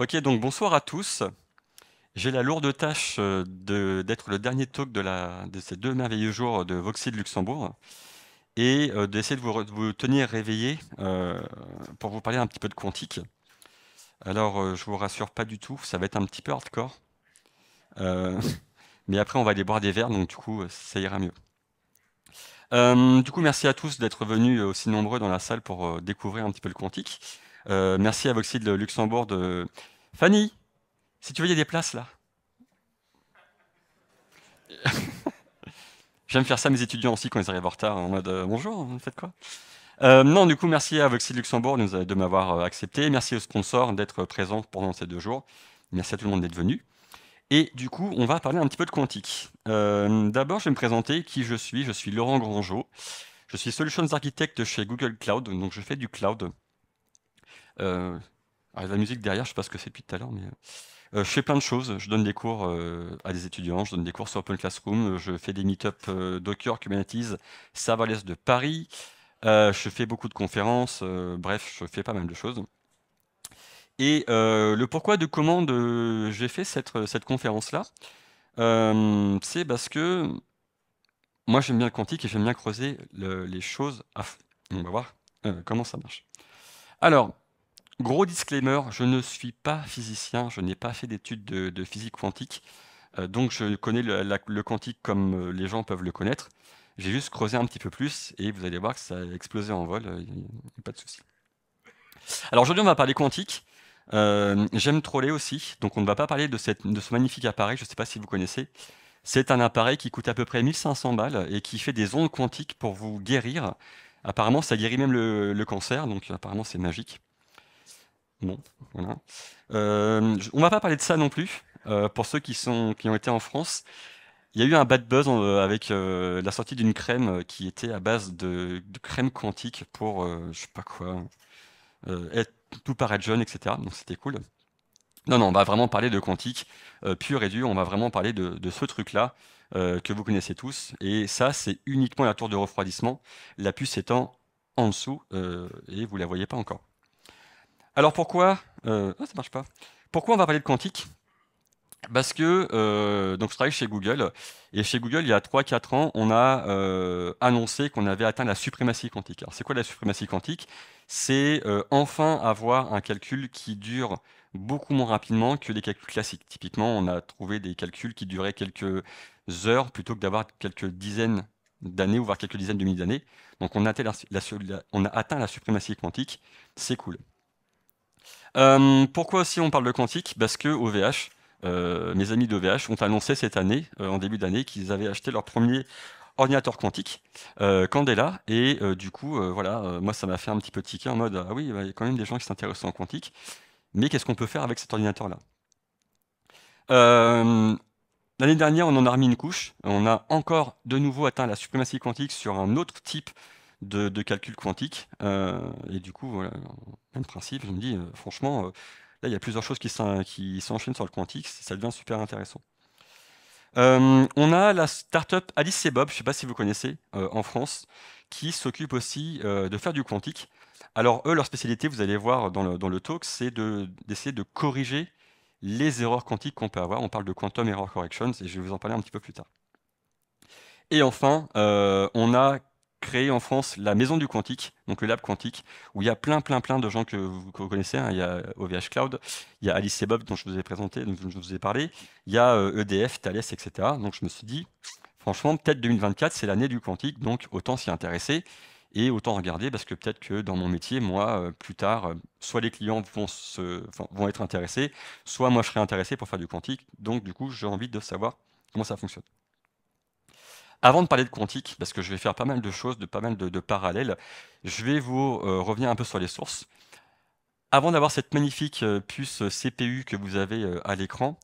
Ok, donc bonsoir à tous. J'ai la lourde tâche euh, de, d'être le dernier talk de, ces deux merveilleux jours de Voxy de Luxembourg et euh, d'essayer de vous, tenir réveillé euh, pour vous parler un petit peu de quantique. Alors, je vous rassure pas du tout, ça va être un petit peu hardcore. mais après, on va aller boire des verres, donc du coup, ça ira mieux. du coup, merci à tous d'être venus aussi nombreux dans la salle pour découvrir un petit peu le quantique. merci à de Luxembourg de, Fanny, si tu veux, il y a des places là. J'aime faire ça à mes étudiants aussi quand ils arrivent en retard, en mode euh, bonjour, vous faites quoi euh, Non, du coup, merci à Voxy Luxembourg de euh, m'avoir accepté. Merci aux sponsors d'être présent pendant ces deux jours. Merci à tout le monde d'être venu. Et du coup, on va parler un petit peu de quantique. D'abord, je vais me présenter qui je suis. Je suis Laurent Grangeau. Je suis Solutions Architect chez Google Cloud, donc je fais du cloud. Ah, la musique derrière, je ne sais pas ce que c'est depuis tout à l'heure, mais euh, je fais plein de choses. Je donne des cours euh, à des étudiants, je donne des cours sur Open Classroom, je fais des meet-up euh, Docker, Kubernetes, Serverless de Paris. je fais beaucoup de conférences, bref, je fais pas mal de choses. Et le pourquoi de comment j'ai fait cette, cette conférence-là, c'est parce que moi j'aime bien le quantique et j'aime bien creuser les choses à fond. On va voir comment ça marche. Alors, Gros disclaimer, je ne suis pas physicien, je n'ai pas fait d'études de, physique quantique, euh, donc je connais le, quantique comme euh, les gens peuvent le connaître. J'ai juste creusé un petit peu plus et vous allez voir que ça a explosé en vol, euh, pas de souci. Alors aujourd'hui on va parler quantique. J'aime troller aussi, donc on ne va pas parler de, ce magnifique appareil, je ne sais pas si vous connaissez. C'est un appareil qui coûte à peu près 1500 balles et qui fait des ondes quantiques pour vous guérir. Apparemment ça guérit même le cancer, donc apparemment c'est magique. Non, voilà. Euh, on va pas parler de ça non plus. Euh, pour ceux qui, sont, qui ont été en France, il y a eu un bad buzz euh, avec la sortie d'une crème qui était à base de, crème quantique pour, je sais pas quoi, être, tout paraître jeune, etc. Donc c'était cool. Non, non, on va vraiment parler de quantique pur et dur. On va vraiment parler de, ce truc-là que vous connaissez tous. Et ça, c'est uniquement la tour de refroidissement. La puce étant en dessous et vous la voyez pas encore. Alors pourquoi euh, ah, ça marche pas Pourquoi on va parler de quantique parce que euh, donc je travaille chez Google et chez Google il y a 3-4 ans on a euh, annoncé qu'on avait atteint la suprématie quantique. Alors c'est quoi la suprématie quantique C'est enfin avoir un calcul qui dure beaucoup moins rapidement que les calculs classiques. Typiquement on a trouvé des calculs qui duraient quelques heures plutôt que d'avoir quelques dizaines d'années ou voire quelques dizaines de milliers d'années. Donc on a, on a atteint la suprématie quantique, c'est cool. Euh, pourquoi aussi on parle de quantique Parce que OVH, euh, mes amis d'OVH, ont annoncé cette année, euh, en début d'année, qu'ils avaient acheté leur premier ordinateur quantique, Candela, et du coup, voilà, moi ça m'a fait un petit peu tiquer en mode ah oui, il y a quand même des gens qui s'intéressent en quantique, mais qu'est-ce qu'on peut faire avec cet ordinateur-là L'année dernière, on en a remis une couche. On a encore de nouveau atteint la suprématie quantique sur un autre type de, calcul quantique. Euh, et du coup, voilà, même principe, je me dis, euh, franchement, euh, là, il y a plusieurs choses qui s'enchaînent sur le quantique, ça devient super intéressant. on a la startup Alice et Bob, je ne sais pas si vous connaissez, en France, qui s'occupe aussi de faire du quantique. Alors eux, leur spécialité, vous allez voir dans le, talk, c'est d'essayer de, de, corriger les erreurs quantiques qu'on peut avoir. On parle de quantum error corrections et je vais vous en parler un petit peu plus tard. Et enfin, on a créé en France la maison du quantique, donc le lab quantique, où il y a plein, plein, plein de gens que vous, connaissez. Hein. Il y a OVH euh, Cloud, il y a Alice et Bob dont je vous ai présenté, dont je vous ai parlé, il y a EDF, euh, e Thales, etc. Donc je me suis dit, franchement, peut-être 2024, c'est l'année du quantique, donc autant s'y intéresser et autant regarder parce que peut-être que dans mon métier, moi, euh, plus tard, soit les clients vont, se, vont être intéressés, soit moi je serai intéressé pour faire du quantique. Donc du coup, j'ai envie de savoir comment ça fonctionne. Avant de parler de quantique, parce que je vais faire pas mal de choses, de pas mal de, parallèles, je vais vous euh, revenir un peu sur les sources. Avant d'avoir cette magnifique euh, puce euh, CPU que vous avez à l'écran,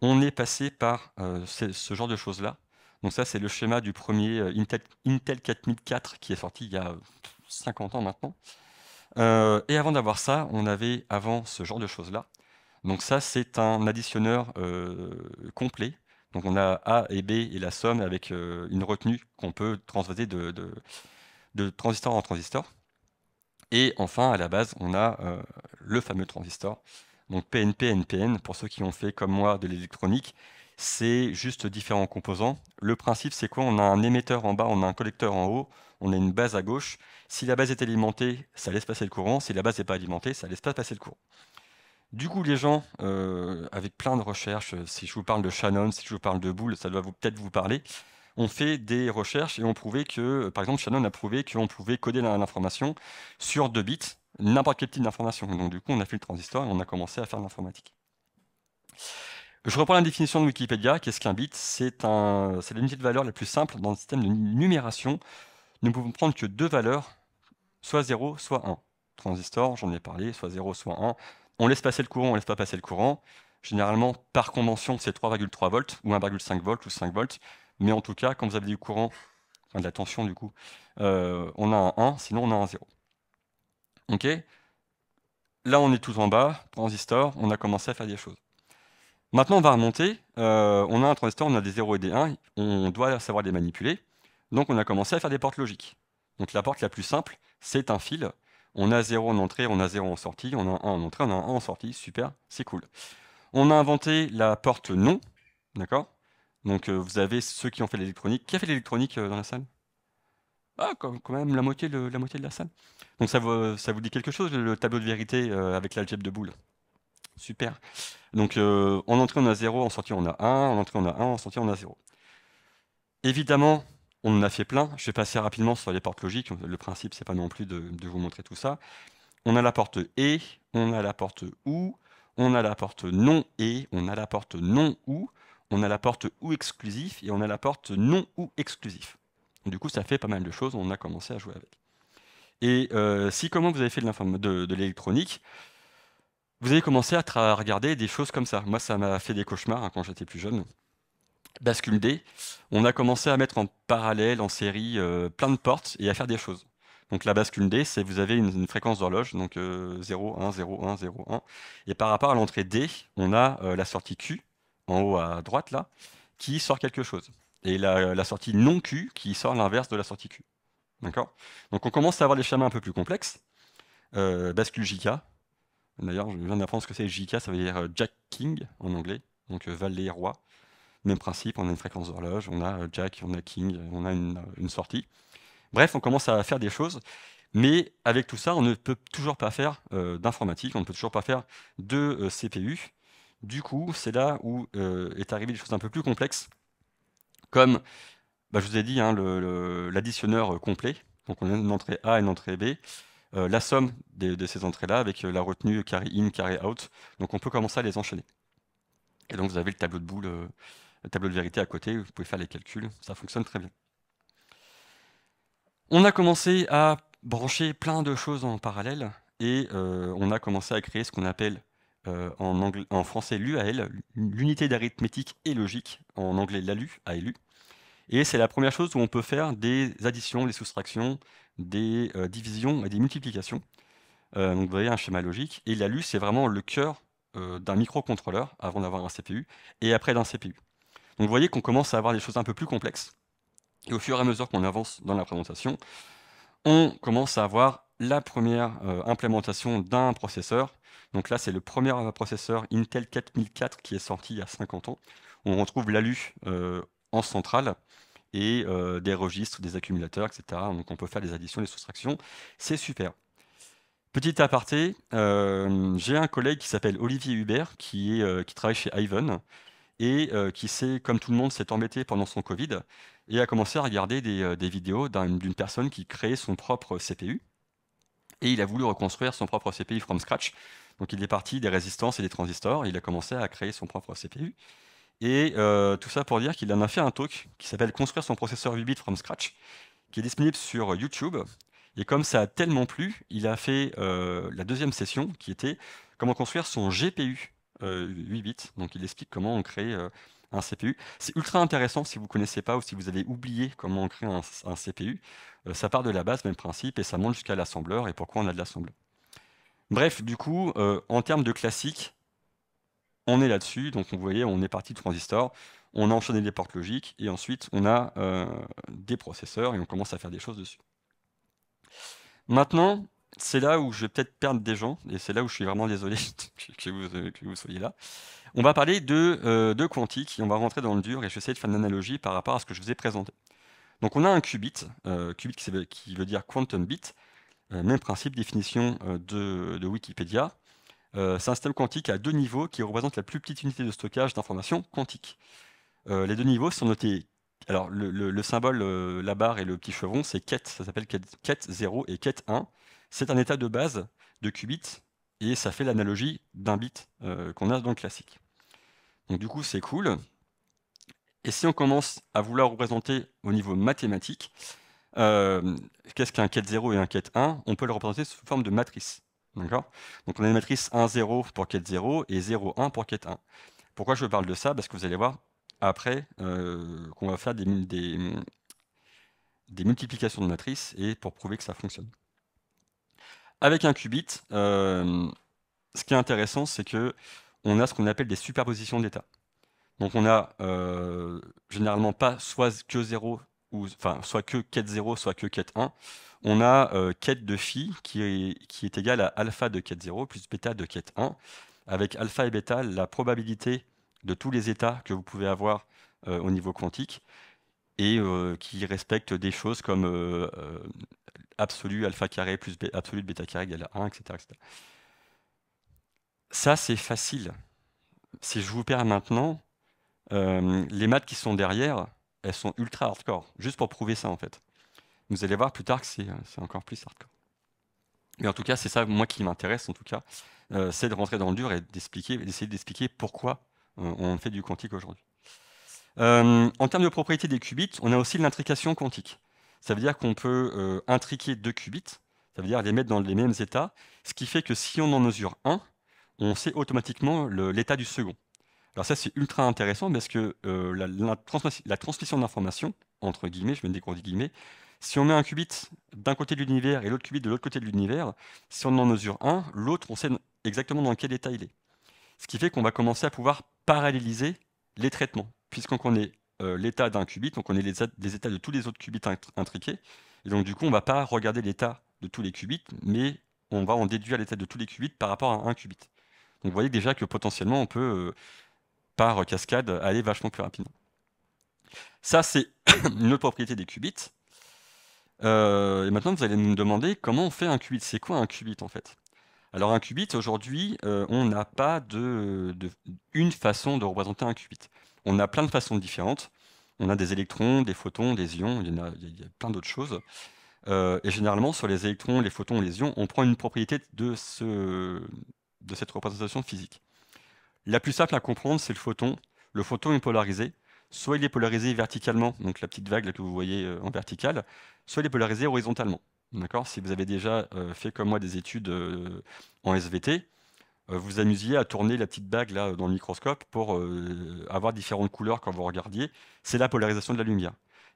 on est passé par ce, genre de choses-là. Donc ça, c'est le schéma du premier Intel, Intel, 4004 qui est sorti il y a 50 ans maintenant. et avant d'avoir ça, on avait avant ce genre de choses-là. Donc ça, c'est un additionneur complet donc on a A et B et la somme avec euh, une retenue qu'on peut transvaser de, transistor en transistor. Et enfin, à la base, on a euh, le fameux transistor. Donc PNP, NPN, pour ceux qui ont fait comme moi de l'électronique, c'est juste différents composants. Le principe, c'est quoi On a un émetteur en bas, on a un collecteur en haut, on a une base à gauche. Si la base est alimentée, ça laisse passer le courant. Si la base n'est pas alimentée, ça laisse pas passer le courant. Du coup, les gens, euh, avec plein de recherches, euh, si je vous parle de Shannon, si je vous parle de Boulle, ça doit peut-être vous parler, ont fait des recherches et ont prouvé que, euh, par exemple, Shannon a prouvé qu'on pouvait coder l'information sur deux bits, n'importe quel type d'information. Donc, du coup, on a fait le transistor et on a commencé à faire de l'informatique. Je reprends la définition de Wikipédia. Qu'est-ce qu'un bit C'est c'est l'unité de valeur la plus simple dans le système de numération. Nous pouvons prendre que deux valeurs, soit 0, soit 1. Transistor, j'en ai parlé, soit 0, soit 1. On laisse passer le courant, on laisse pas passer le courant. Généralement, par convention, c'est 3,3 volts ou 1,5 volts ou 5 volts. Mais en tout cas, quand vous avez du courant, enfin de la tension du coup, euh, on a un 1, sinon on a un 0. Ok Là, on est tout en bas, transistor, on a commencé à faire des choses. Maintenant, on va remonter. Euh, on a un transistor, on a des 0 et des 1. On doit savoir les manipuler. Donc, on a commencé à faire des portes logiques. Donc, la porte la plus simple, c'est un fil on a 0 en entrée, on a 0 en sortie, on a 1 en entrée, on a 1 en sortie, super, c'est cool. On a inventé la porte non, d'accord Donc euh, vous avez ceux qui ont fait l'électronique. Qui a fait l'électronique euh, dans la salle Ah, quand, même la moitié, de la salle. Donc ça vous, dit quelque chose, le, tableau de vérité euh, avec l'algèbre de boule. Super. Donc en entrée on a 0, en sortie on a 1, en entrée on a 1, en sortie on a 0. Évidemment, on en a fait plein. Je vais passer rapidement sur les portes logiques. Le principe, c'est pas non plus de, vous montrer tout ça. On a la porte et, on a la porte ou, on a la porte non et, on a la porte non ou, on a la porte ou exclusif et on a la porte non ou exclusif. Du coup, ça fait pas mal de choses. On a commencé à jouer avec. Et euh, si, comment vous avez fait de l'électronique, vous avez commencé à, regarder des choses comme ça. Moi, ça m'a fait des cauchemars hein, quand j'étais plus jeune. Bascule D, on a commencé à mettre en parallèle, en série, euh, plein de portes et à faire des choses. Donc la bascule D, c'est vous avez une, fréquence d'horloge, donc 0, 1, 0, 1, 0, 1. Et par rapport à l'entrée D, on a euh, la sortie Q, en haut à droite là, qui sort quelque chose. Et la, sortie non Q, qui sort l'inverse de la sortie Q. D'accord Donc on commence à avoir des schémas un peu plus complexes. Euh, bascule JK. D'ailleurs, je viens d'apprendre ce que c'est JK, ça veut dire Jack King en anglais, donc valet roi. Même principe, on a une fréquence d'horloge, on a euh, Jack, on a King, euh, on a euh, une, sortie. Bref, on commence à faire des choses. Mais avec tout ça, on ne peut toujours pas faire d'informatique, on ne peut toujours pas faire de CPU. Du coup, c'est là où est arrivé des choses un peu plus complexes, comme bah, je vous ai dit, hein, l'additionneur complet. Donc on a une entrée A et une entrée B. la somme de, ces entrées-là avec la retenue carry in, carry out. Donc on peut commencer à les enchaîner. Et donc vous avez le tableau de boule tableau de vérité à côté, vous pouvez faire les calculs, ça fonctionne très bien. On a commencé à brancher plein de choses en parallèle et euh, on a commencé à créer ce qu'on appelle euh, en, français l'UAL, l'unité d'arithmétique et logique, en anglais l'ALU, ALU. Et c'est la première chose où on peut faire des additions, des soustractions, des euh, divisions et des multiplications. donc vous voyez un schéma logique. Et l'ALU, c'est vraiment le cœur d'un microcontrôleur avant d'avoir un CPU et après d'un CPU. Donc vous voyez qu'on commence à avoir des choses un peu plus complexes. Et au fur et à mesure qu'on avance dans la présentation, on commence à avoir la première euh, implémentation d'un processeur. Donc là, c'est le premier euh, processeur Intel 4004 qui est sorti il y a 50 ans. On retrouve l'ALU euh, en centrale et des registres, des accumulateurs, etc. Donc on peut faire des additions, des soustractions. C'est super. Petit aparté, j'ai un collègue qui s'appelle Olivier Hubert, qui travaille chez Ivan, et euh, qui s'est, comme tout le monde, s'est embêté pendant son Covid et a commencé à regarder des, euh, vidéos d'une personne qui créait son propre CPU. Et il a voulu reconstruire son propre CPU from scratch. Donc il est parti des résistances et des transistors, il a commencé à créer son propre CPU. Et euh, tout ça pour dire qu'il en a fait un talk qui s'appelle Construire son processeur 8 bits from scratch, qui est disponible sur YouTube. Et comme ça a tellement plu, il a fait la deuxième session qui était Comment construire son GPU 8 euh, bits. Donc il explique comment on crée euh, un CPU. C'est ultra intéressant si vous ne connaissez pas ou si vous avez oublié comment on crée un, CPU. Euh, ça part de la base, même principe, et ça monte jusqu'à l'assembleur et pourquoi on a de l'assembleur. Bref, du coup, en termes de classique, on est là-dessus. Donc vous voyez, on est parti de transistor, on a enchaîné des portes logiques, et ensuite on a des processeurs et on commence à faire des choses dessus. Maintenant, c'est là où je vais peut-être perdre des gens, et c'est là où je suis vraiment désolé euh, que, vous, soyez là. On va parler euh, de, quantique, et on va rentrer dans le dur, et je vais essayer de faire une analogie par rapport à ce que je vous ai présenté. Donc on a un qubit, euh, qubit qui, veut dire quantum bit, même principe, définition de, Wikipédia. c'est un système quantique à deux niveaux qui représente la plus petite unité de stockage d'informations quantique. les deux niveaux sont notés alors, le, symbole, la barre et le petit chevron, c'est ket, ça s'appelle ket, 0 et ket 1 c'est un état de base de qubit et ça fait l'analogie d'un bit euh, qu'on a dans le classique. Donc du coup, c'est cool. Et si on commence à vouloir représenter au niveau mathématique, euh, qu'est-ce qu'un quête 0 et un quête 1 On peut le représenter sous forme de matrice. Donc on a une matrice 1, 0 pour quête 0 et 0, 1 pour quête 1. Pourquoi je parle de ça Parce que vous allez voir après euh, qu'on va faire des, des multiplications de matrices et pour prouver que ça fonctionne. Avec un qubit, euh, ce qui est intéressant, c'est que on a ce qu'on appelle des superpositions d'états. Donc on a euh, généralement pas soit que 0, ou, soit que quête 0, soit que quête 1. On a euh, quête de phi qui est, qui à alpha de quête 0 plus bêta de quête 1. Avec alpha et bêta, la probabilité de tous les états que vous pouvez avoir euh, au niveau quantique et euh, qui respectent des choses comme euh, euh, absolu alpha carré plus absolu de bêta carré égale à 1, etc. etc. Ça, c'est facile. Si je vous perds maintenant, les maths qui sont derrière, elles sont ultra hardcore, juste pour prouver ça en fait. Vous allez voir plus tard que c'est encore plus hardcore. Mais en tout cas, c'est ça, moi, qui m'intéresse, en tout cas, c'est de rentrer dans le dur et d'essayer d'expliquer pourquoi on fait du quantique aujourd'hui. Euh, en termes de propriété des qubits, on a aussi l'intrication quantique. Ça veut dire qu'on peut euh, intriquer deux qubits, ça veut dire les mettre dans les mêmes états, ce qui fait que si on en mesure un, on sait automatiquement l'état du second. Alors ça, c'est ultra intéressant parce que euh, la, transmission d'informations, entre guillemets, je mets des gros guillemets, si on met un qubit d'un côté de l'univers et l'autre qubit de l'autre côté de l'univers, si on en mesure un, l'autre, on sait exactement dans quel état il est. Ce qui fait qu'on va commencer à pouvoir paralléliser les traitements puisqu'on connaît euh, l'état d'un qubit, donc on connaît les, états de tous les autres qubits intriqués. Et donc, du coup, on ne va pas regarder l'état de tous les qubits, mais on va en déduire l'état de tous les qubits par rapport à un qubit. Donc, vous voyez déjà que potentiellement, on peut, euh, par cascade, aller vachement plus rapidement. Ça, c'est une autre propriété des qubits. Euh, et maintenant, vous allez me demander comment on fait un qubit. C'est quoi un qubit, en fait alors un qubit, aujourd'hui, on n'a pas une façon de représenter un qubit on a plein de façons différentes. On a des électrons, des photons, des ions, il y, a, plein d'autres choses. Euh, et généralement, sur les électrons, les photons, les ions, on prend une propriété de, ce, de cette représentation physique. La plus simple à comprendre, c'est le photon. Le photon est polarisé. Soit il est polarisé verticalement, donc la petite vague que vous voyez euh, en vertical, soit il est polarisé horizontalement. D'accord Si vous avez déjà euh, fait comme moi des études en SVT, euh, vous amusiez à tourner la petite bague là dans le microscope pour euh, avoir différentes couleurs quand vous regardiez. C'est la polarisation de la lumière.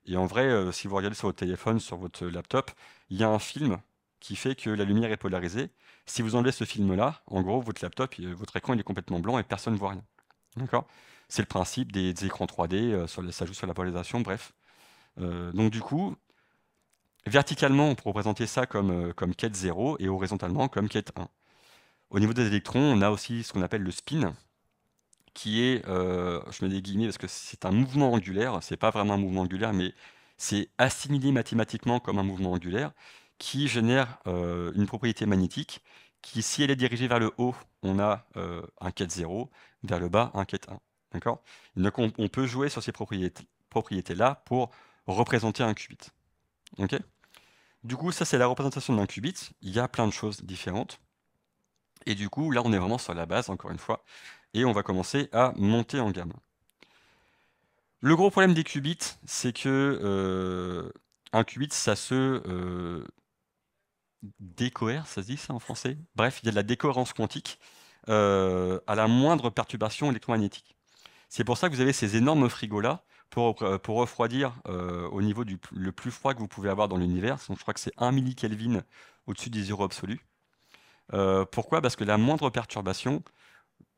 Et en vrai, euh, si vous regardez sur votre téléphone, sur votre laptop, il y a un film qui fait que la lumière est polarisée. Si vous enlevez ce film-là, en gros, votre laptop, votre écran, il est complètement blanc et personne ne voit rien. D'accord C'est le principe des, écrans 3D, sur ça joue sur la polarisation, bref. donc du coup, verticalement, on peut représenter ça comme, comme quête 0 et horizontalement comme quête 1. Au niveau des électrons, on a aussi ce qu'on appelle le spin, qui est, euh, je mets des guillemets parce que c'est un mouvement angulaire, c'est pas vraiment un mouvement angulaire, mais c'est assimilé mathématiquement comme un mouvement angulaire, qui génère euh, une propriété magnétique qui, si elle est dirigée vers le haut, on a euh, un quête 0, vers le bas, un quête 1. D'accord Donc on, peut jouer sur ces propriétés-là pour représenter un qubit. du coup, ça c'est la représentation d'un qubit. Il y a plein de choses différentes. Et du coup, là, on est vraiment sur la base, encore une fois, et on va commencer à monter en gamme. Le gros problème des qubits, c'est que euh, un qubit, ça se euh, décohère, ça se dit ça en français Bref, il y a de la décohérence quantique euh, à la moindre perturbation électromagnétique. C'est pour ça que vous avez ces énormes frigos-là pour, refroidir au niveau du le plus froid que vous pouvez avoir dans l'univers. Je crois que c'est 1 millikelvin au-dessus des zéros absolus. Euh, pourquoi Parce que la moindre perturbation,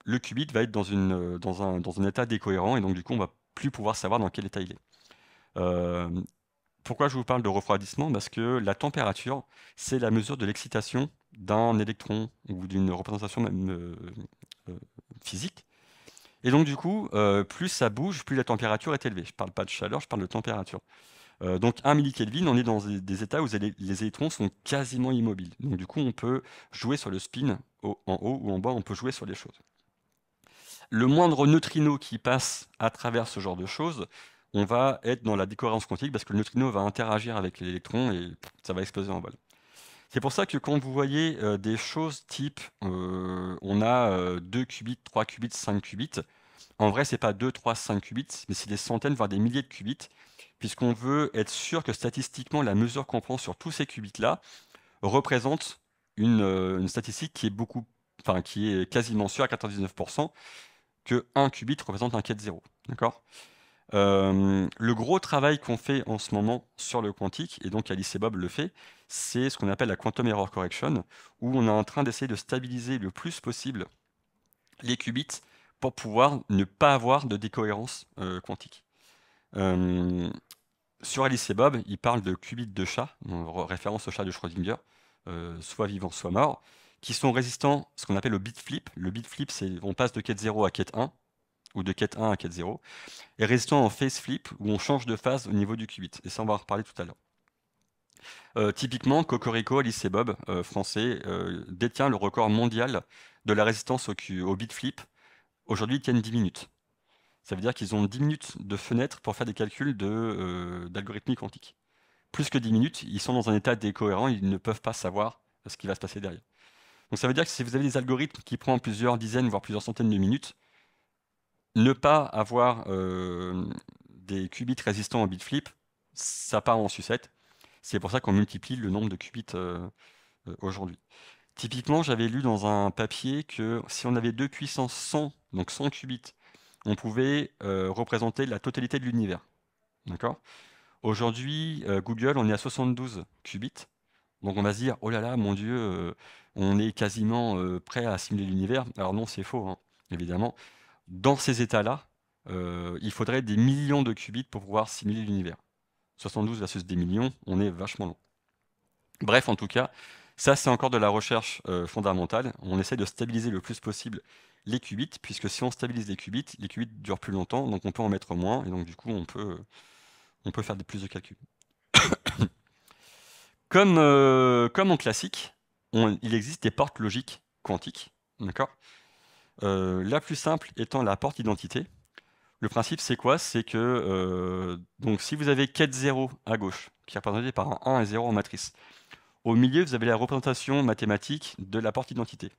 le qubit va être euh, dans, un, état décohérent et donc du coup on va plus pouvoir savoir dans quel état il est. Euh, pourquoi je vous parle de refroidissement Parce que la température, c'est la mesure de l'excitation d'un électron ou d'une représentation même physique. Et donc du coup, plus ça bouge, plus la température est élevée. Je ne parle pas de chaleur, je parle de température. Euh, donc 1 millikelvin, on est dans des, états où les électrons sont quasiment immobiles. Donc du coup, on peut jouer sur le spin en haut ou en bas, on peut jouer sur les choses. Le moindre neutrino qui passe à travers ce genre de choses, on va être dans la décohérence quantique parce que le neutrino va interagir avec l'électron et ça va exploser en vol. C'est pour ça que quand vous voyez euh, des choses type euh, on a 2 qubits, 3 qubits, 5 qubits, en vrai c'est pas 2, 3, 5 qubits, mais c'est des centaines, voire des milliers de qubits puisqu'on veut être sûr que statistiquement, la mesure qu'on prend sur tous ces qubits-là représente une, euh, statistique qui est, beaucoup, enfin, qui est quasiment sûre à 99% que 1 qubit représente un quai 0. D'accord euh, le gros travail qu'on fait en ce moment sur le quantique, et donc Alice et Bob le fait, c'est ce qu'on appelle la quantum error correction, où on est en train d'essayer de stabiliser le plus possible les qubits pour pouvoir ne pas avoir de décohérence euh, quantique sur Alice et Bob, il parle de qubits de chat, référence au chat de Schrödinger, euh, soit vivant, soit mort, qui sont résistants à ce qu'on appelle le bit flip. Le bit flip, c'est on passe de quête 0 à quête 1, ou de quête 1 à quête 0, et résistant en phase flip, où on change de phase au niveau du qubit. Et ça, on va en reparler tout à l'heure. Euh, typiquement, Cocorico, Alice et Bob, euh, français, détient le record mondial de la résistance au, au bit flip. Aujourd'hui, ils tiennent 10 minutes. Ça veut dire qu'ils ont 10 minutes de fenêtre pour faire des calculs d'algorithmie de, euh, quantique. Plus que 10 minutes, ils sont dans un état décohérent, ils ne peuvent pas savoir ce qui va se passer derrière. Donc ça veut dire que si vous avez des algorithmes qui prennent plusieurs dizaines, voire plusieurs centaines de minutes, ne pas avoir euh, des qubits résistants au bitflip, ça part en sucette. C'est pour ça qu'on multiplie le nombre de qubits euh, aujourd'hui. Typiquement, j'avais lu dans un papier que si on avait deux puissances 100, donc 100 qubits, on pouvait euh, représenter la totalité de l'univers. D'accord Aujourd'hui, euh, Google, on est à 72 qubits. Donc on va se dire, oh là là, mon Dieu, euh, on est quasiment prêt à simuler l'univers. Alors non, c'est faux, hein, évidemment. Dans ces états-là, il faudrait des millions de qubits pour pouvoir simuler l'univers. 72 versus des millions, on est vachement long. Bref, en tout cas, ça, c'est encore de la recherche euh, fondamentale. On essaie de stabiliser le plus possible les qubits, puisque si on stabilise les qubits, les qubits durent plus longtemps, donc on peut en mettre moins, et donc du coup, on peut, on peut faire plus de calculs. comme, euh, comme en classique, il existe des portes logiques quantiques. D'accord euh, La plus simple étant la porte identité. Le principe, c'est quoi C'est que donc, si vous avez 4 0 à gauche, qui est représenté par un 1 et 0 en matrice, au milieu, vous avez la représentation mathématique de la porte identité,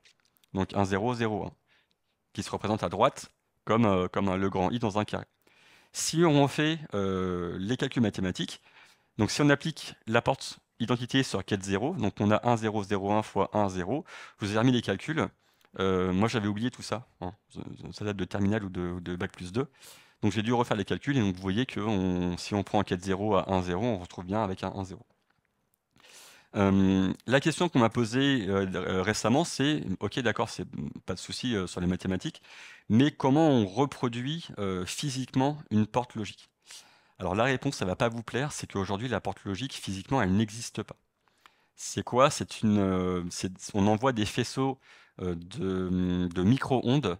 Donc 1, 0, 0, 1, qui se représente à droite comme, euh, hein, le grand I dans un carré. Si on fait euh, les calculs mathématiques, donc si on applique la porte identité sur quête 0, donc on a 1, 0, 0, 1 fois 1, 0, je vous ai remis les calculs. Euh, moi j'avais oublié tout ça, hein. ça date de terminal ou de, bac plus 2. Donc j'ai dû refaire les calculs et donc vous voyez que si on prend un 4-0 à 1-0, on retrouve bien avec un 1-0 la question qu'on m'a posée euh, récemment, c'est ok, d'accord, c'est pas de souci euh, sur les mathématiques, mais comment on reproduit euh, physiquement une porte logique Alors la réponse, ça va pas vous plaire, c'est qu'aujourd'hui la porte logique physiquement, elle n'existe pas. C'est quoi C'est une, on envoie des faisceaux de, hum, de micro-ondes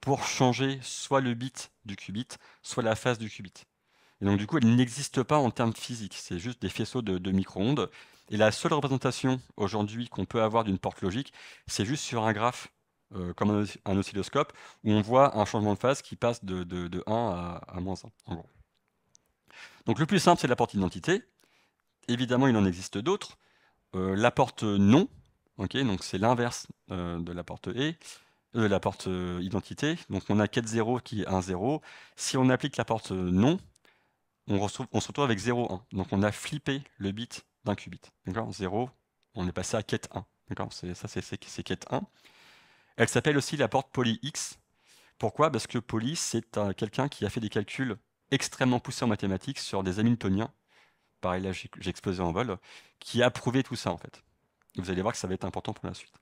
pour changer soit le bit du qubit, soit la phase du qubit. Et donc du coup, elle n'existe pas en termes physiques. C'est juste des faisceaux de, de micro-ondes et la seule représentation aujourd'hui qu'on peut avoir d'une porte logique, c'est juste sur un graphe, euh, comme un, oscilloscope, où on voit un changement de phase qui passe de, 1 à, moins 1, Donc le plus simple, c'est la porte identité. Évidemment, il en existe d'autres. Euh, la porte non, donc c'est l'inverse euh, de la porte et, de la porte identité. Donc on a 4 0 qui est 10. Si on applique la porte non, on, se retrouve avec 01. Donc on a flippé le bit qubits. D'accord 0, on est passé à quête 1. D'accord Ça, c'est quête 1. Elle s'appelle aussi la porte X. Pourquoi Parce que Poly, c'est quelqu'un qui a fait des calculs extrêmement poussés en mathématiques sur des hamiltoniens. Pareil, là, j'ai en vol. Qui a prouvé tout ça, en fait. Vous allez voir que ça va être important pour la suite.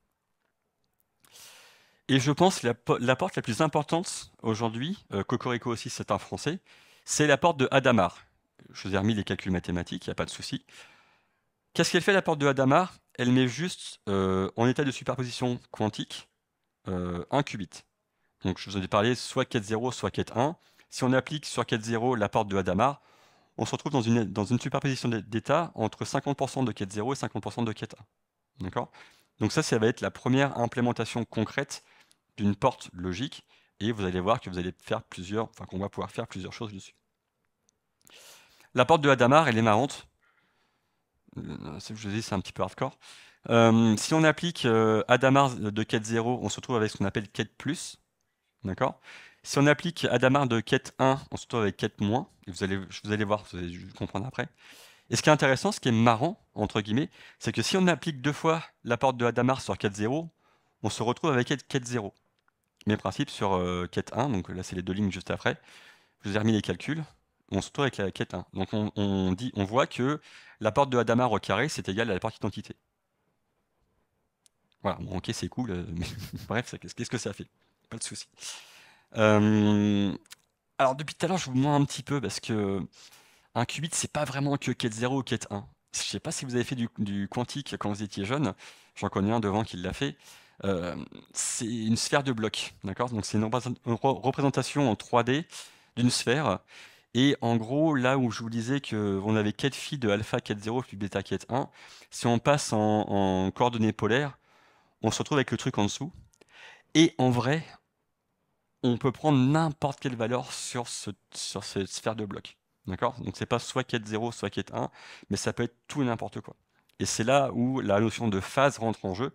Et je pense que la, porte la plus importante aujourd'hui, euh, Cocorico aussi, c'est un français, c'est la porte de Hadamard. Je vous ai remis les calculs mathématiques, il n'y a pas de souci. Qu'est-ce qu'elle fait la porte de Hadamard Elle met juste euh, en état de superposition quantique euh, un qubit. Donc je vous en ai parlé, soit ket0, soit ket1. Si on applique sur ket0 la porte de Hadamard, on se retrouve dans une, dans une superposition d'état entre 50% de ket0 et 50% de 1. D'accord Donc ça, ça va être la première implémentation concrète d'une porte logique et vous allez voir que vous allez faire plusieurs, enfin qu'on va pouvoir faire plusieurs choses dessus. La porte de Hadamard, elle est marrante euh, je dis, c'est un petit peu hardcore. Euh, si on applique euh, Adamar de 40 0, on se retrouve avec ce qu'on appelle quête D'accord Si on applique Adamar de quête 1, on se retrouve avec quête moins. Et vous allez, vous allez voir, vous allez comprendre après. Et ce qui est intéressant, ce qui est marrant, entre guillemets, c'est que si on applique deux fois la porte de Adamar sur 40 0, on se retrouve avec quête 0. Mes principes sur euh, 1, donc là c'est les deux lignes juste après. Je vous ai remis les calculs on se retrouve avec la quête 1. Hein. Donc on, dit, on voit que la porte de Adamar au carré, c'est égal à la porte d'identité. Voilà, bon, ok, c'est cool, euh, mais bref, qu'est-ce que ça fait Pas de souci. Euh, alors depuis tout à l'heure, je vous montre un petit peu parce que un qubit, c'est pas vraiment que quête 0 ou quête 1. Je sais pas si vous avez fait du, quantique quand vous étiez jeune. J'en connais un devant qui l'a fait. Euh, c'est une sphère de blocs. d'accord Donc c'est une représentation en 3D d'une sphère et en gros, là où je vous disais qu'on avait 4 phi de alpha 4, 0 puis bêta 4, 1, si on passe en, coordonnées polaires, on se retrouve avec le truc en dessous. Et en vrai, on peut prendre n'importe quelle valeur sur, cette sphère de bloc. D'accord Donc c'est pas soit 4, 0, soit 4, 1, mais ça peut être tout et n'importe quoi. Et c'est là où la notion de phase rentre en jeu,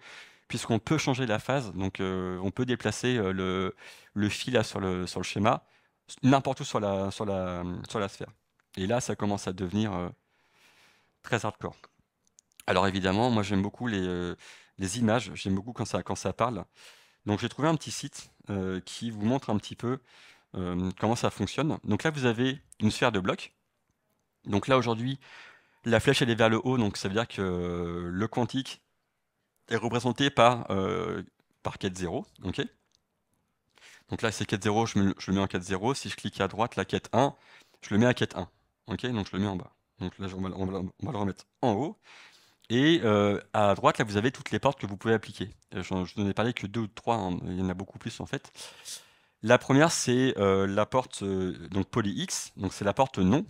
puisqu'on peut changer la phase, donc euh, on peut déplacer euh, le, phi là sur le schéma, n'importe où sur la, sur, la, sur la sphère. Et là, ça commence à devenir euh, très hardcore. Alors évidemment, moi j'aime beaucoup les, euh, les images, j'aime beaucoup quand ça, quand ça parle. Donc j'ai trouvé un petit site euh, qui vous montre un petit peu comment ça fonctionne. Donc là, vous avez une sphère de blocs. Donc là, aujourd'hui, la flèche, elle est vers le haut, donc ça veut dire que le quantique est représenté par, par 0 donc là, c'est quête 0, je, le mets en quête 0. Si je clique à droite, la quête 1, je le mets à quête 1. Ok, donc je le mets en bas. Donc là, on va, le remettre en haut. Et euh, à droite, là, vous avez toutes les portes que vous pouvez appliquer. Euh, je n'en ai parlé que deux ou trois, hein. il y en a beaucoup plus en fait. La première, c'est euh, la porte donc poly X, donc c'est la porte non.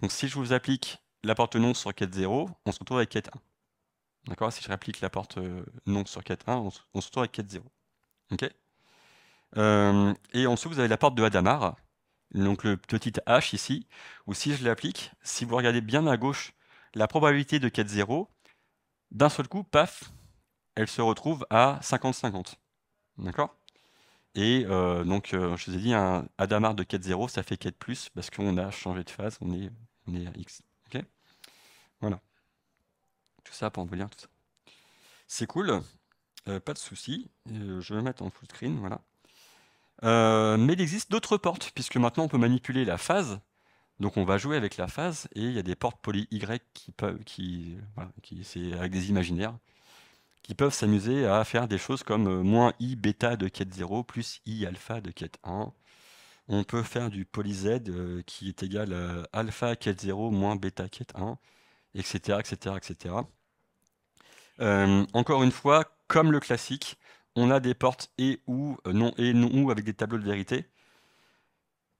Donc si je vous applique la porte non sur quête 0, on se retrouve avec quête 1. D'accord Si je réapplique la porte non sur quête 1, on se retrouve avec quête 0. Ok euh, et en dessous, vous avez la porte de Hadamard, donc le petit H ici, où si je l'applique, si vous regardez bien à gauche, la probabilité de 4-0, d'un seul coup, paf, elle se retrouve à 50-50. D'accord Et euh, donc, euh, je vous ai dit, un Hadamard de 4.0 0 ça fait 4 plus, parce qu'on a changé de phase, on est, à X. Ok Voilà. Tout ça pour vous dire tout ça. C'est cool, pas de souci. je vais mettre en full screen, voilà. Euh, mais il existe d'autres portes, puisque maintenant on peut manipuler la phase. Donc on va jouer avec la phase, et il y a des portes poly Y qui peuvent, avec des imaginaires, qui peuvent s'amuser à faire des choses comme euh, moins I bêta de ket 0 plus I alpha de quête 1. On peut faire du poly Z euh, qui est égal à alpha ket 0 moins bêta ket 1, etc. etc., etc. encore une fois, comme le classique, on a des portes et ou, euh, non et non ou, avec des tableaux de vérité.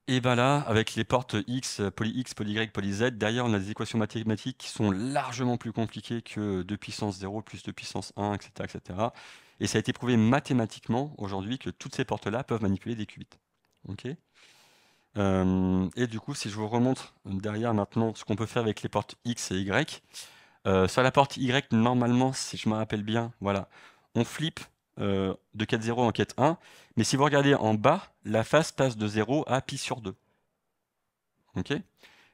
Et bien là, avec les portes X, poly X, poly Y, poly Z, derrière, on a des équations mathématiques qui sont largement plus compliquées que 2 puissance 0 plus 2 puissance 1, etc. etc. Et ça a été prouvé mathématiquement aujourd'hui que toutes ces portes-là peuvent manipuler des qubits. Euh, et du coup, si je vous remontre derrière maintenant ce qu'on peut faire avec les portes X et Y, euh, sur la porte Y, normalement, si je me rappelle bien, voilà, on flippe euh, de 4-0 en quête 1. Mais si vous regardez en bas, la phase passe de 0 à pi sur 2.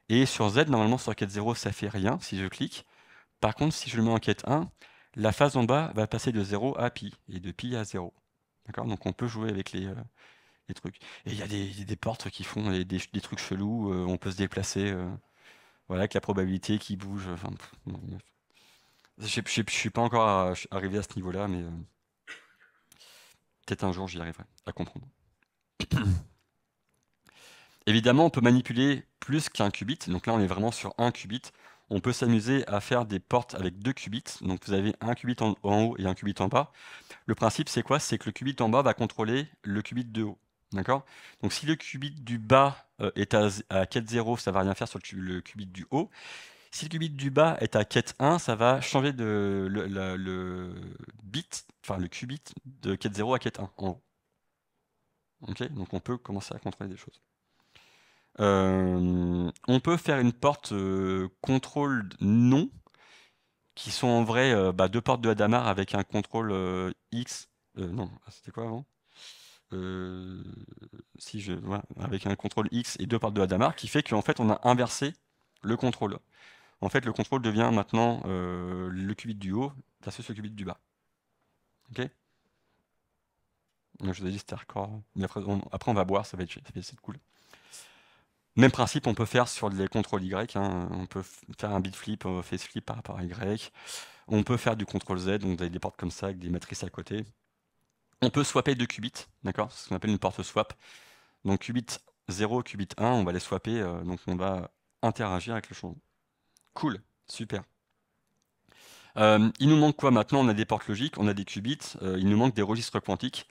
Et sur Z, normalement, sur quête 0, ça fait rien si je clique. Par contre, si je le mets en quête 1, la phase en bas va passer de 0 à pi, et de pi à 0. D'accord Donc on peut jouer avec les, euh, trucs. Et il y a des, portes qui font des, trucs chelous, euh, on peut se déplacer, voilà, avec la probabilité qui bouge. je ne suis pas encore arrivé à ce niveau-là, mais... Peut-être un jour j'y arriverai à comprendre. Évidemment, on peut manipuler plus qu'un qubit. Donc là, on est vraiment sur un qubit. On peut s'amuser à faire des portes avec deux qubits. Donc vous avez un qubit en, haut et un qubit en bas. Le principe, c'est quoi C'est que le qubit en bas va contrôler le qubit de haut. D'accord Donc si le qubit du bas euh, est à, à ça ne va rien faire sur le, qubit du haut. Si le qubit du bas est à quête 1, ça va changer le, bit, enfin le qubit de quête 0 à quête 1 en haut. Donc on peut commencer à contrôler des choses. Euh, on peut faire une porte euh, contrôle non, qui sont en vrai euh, bah, deux portes de Hadamard avec un contrôle X. non, ah, c'était quoi avant si je, avec un contrôle X et deux portes de Hadamard, qui fait qu'en fait on a inversé le contrôle en fait, le contrôle devient maintenant euh, le qubit du haut versus le qubit du bas. Ok Je vous ai dit, c'était record, après on, va boire, ça va être, cool. Même principe, on peut faire sur les contrôles Y. Hein. On peut faire un bit flip, un face flip par rapport à Y. On peut faire du contrôle Z, donc des portes comme ça, avec des matrices à côté. On peut swapper deux qubits, d'accord C'est ce qu'on appelle une porte swap. Donc qubit 0, qubit 1, on va les swapper, euh, donc on va interagir avec le changement. Cool, super. Euh, il nous manque quoi maintenant On a des portes logiques, on a des qubits, euh, il nous manque des registres quantiques.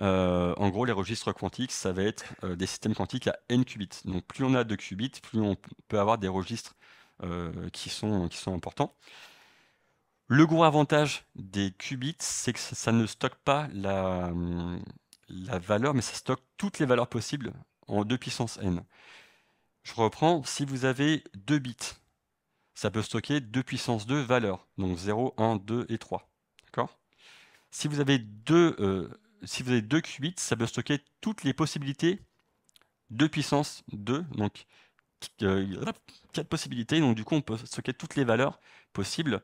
Euh, en gros, les registres quantiques, ça va être des systèmes quantiques à n qubits. Donc plus on a de qubits, plus on peut avoir des registres qui, sont, qui sont importants. Le gros avantage des qubits, c'est que ça ne stocke pas la, la valeur, mais ça stocke toutes les valeurs possibles en 2 puissance n. Je reprends, si vous avez 2 bits ça peut stocker 2 puissance 2 valeurs, donc 0, 1, 2 et 3. D'accord si, vous avez deux, euh, si vous avez 2 qubits, ça peut stocker toutes les possibilités 2 puissance 2, donc 4 euh, possibilités. Donc du coup, on peut stocker toutes les valeurs possibles.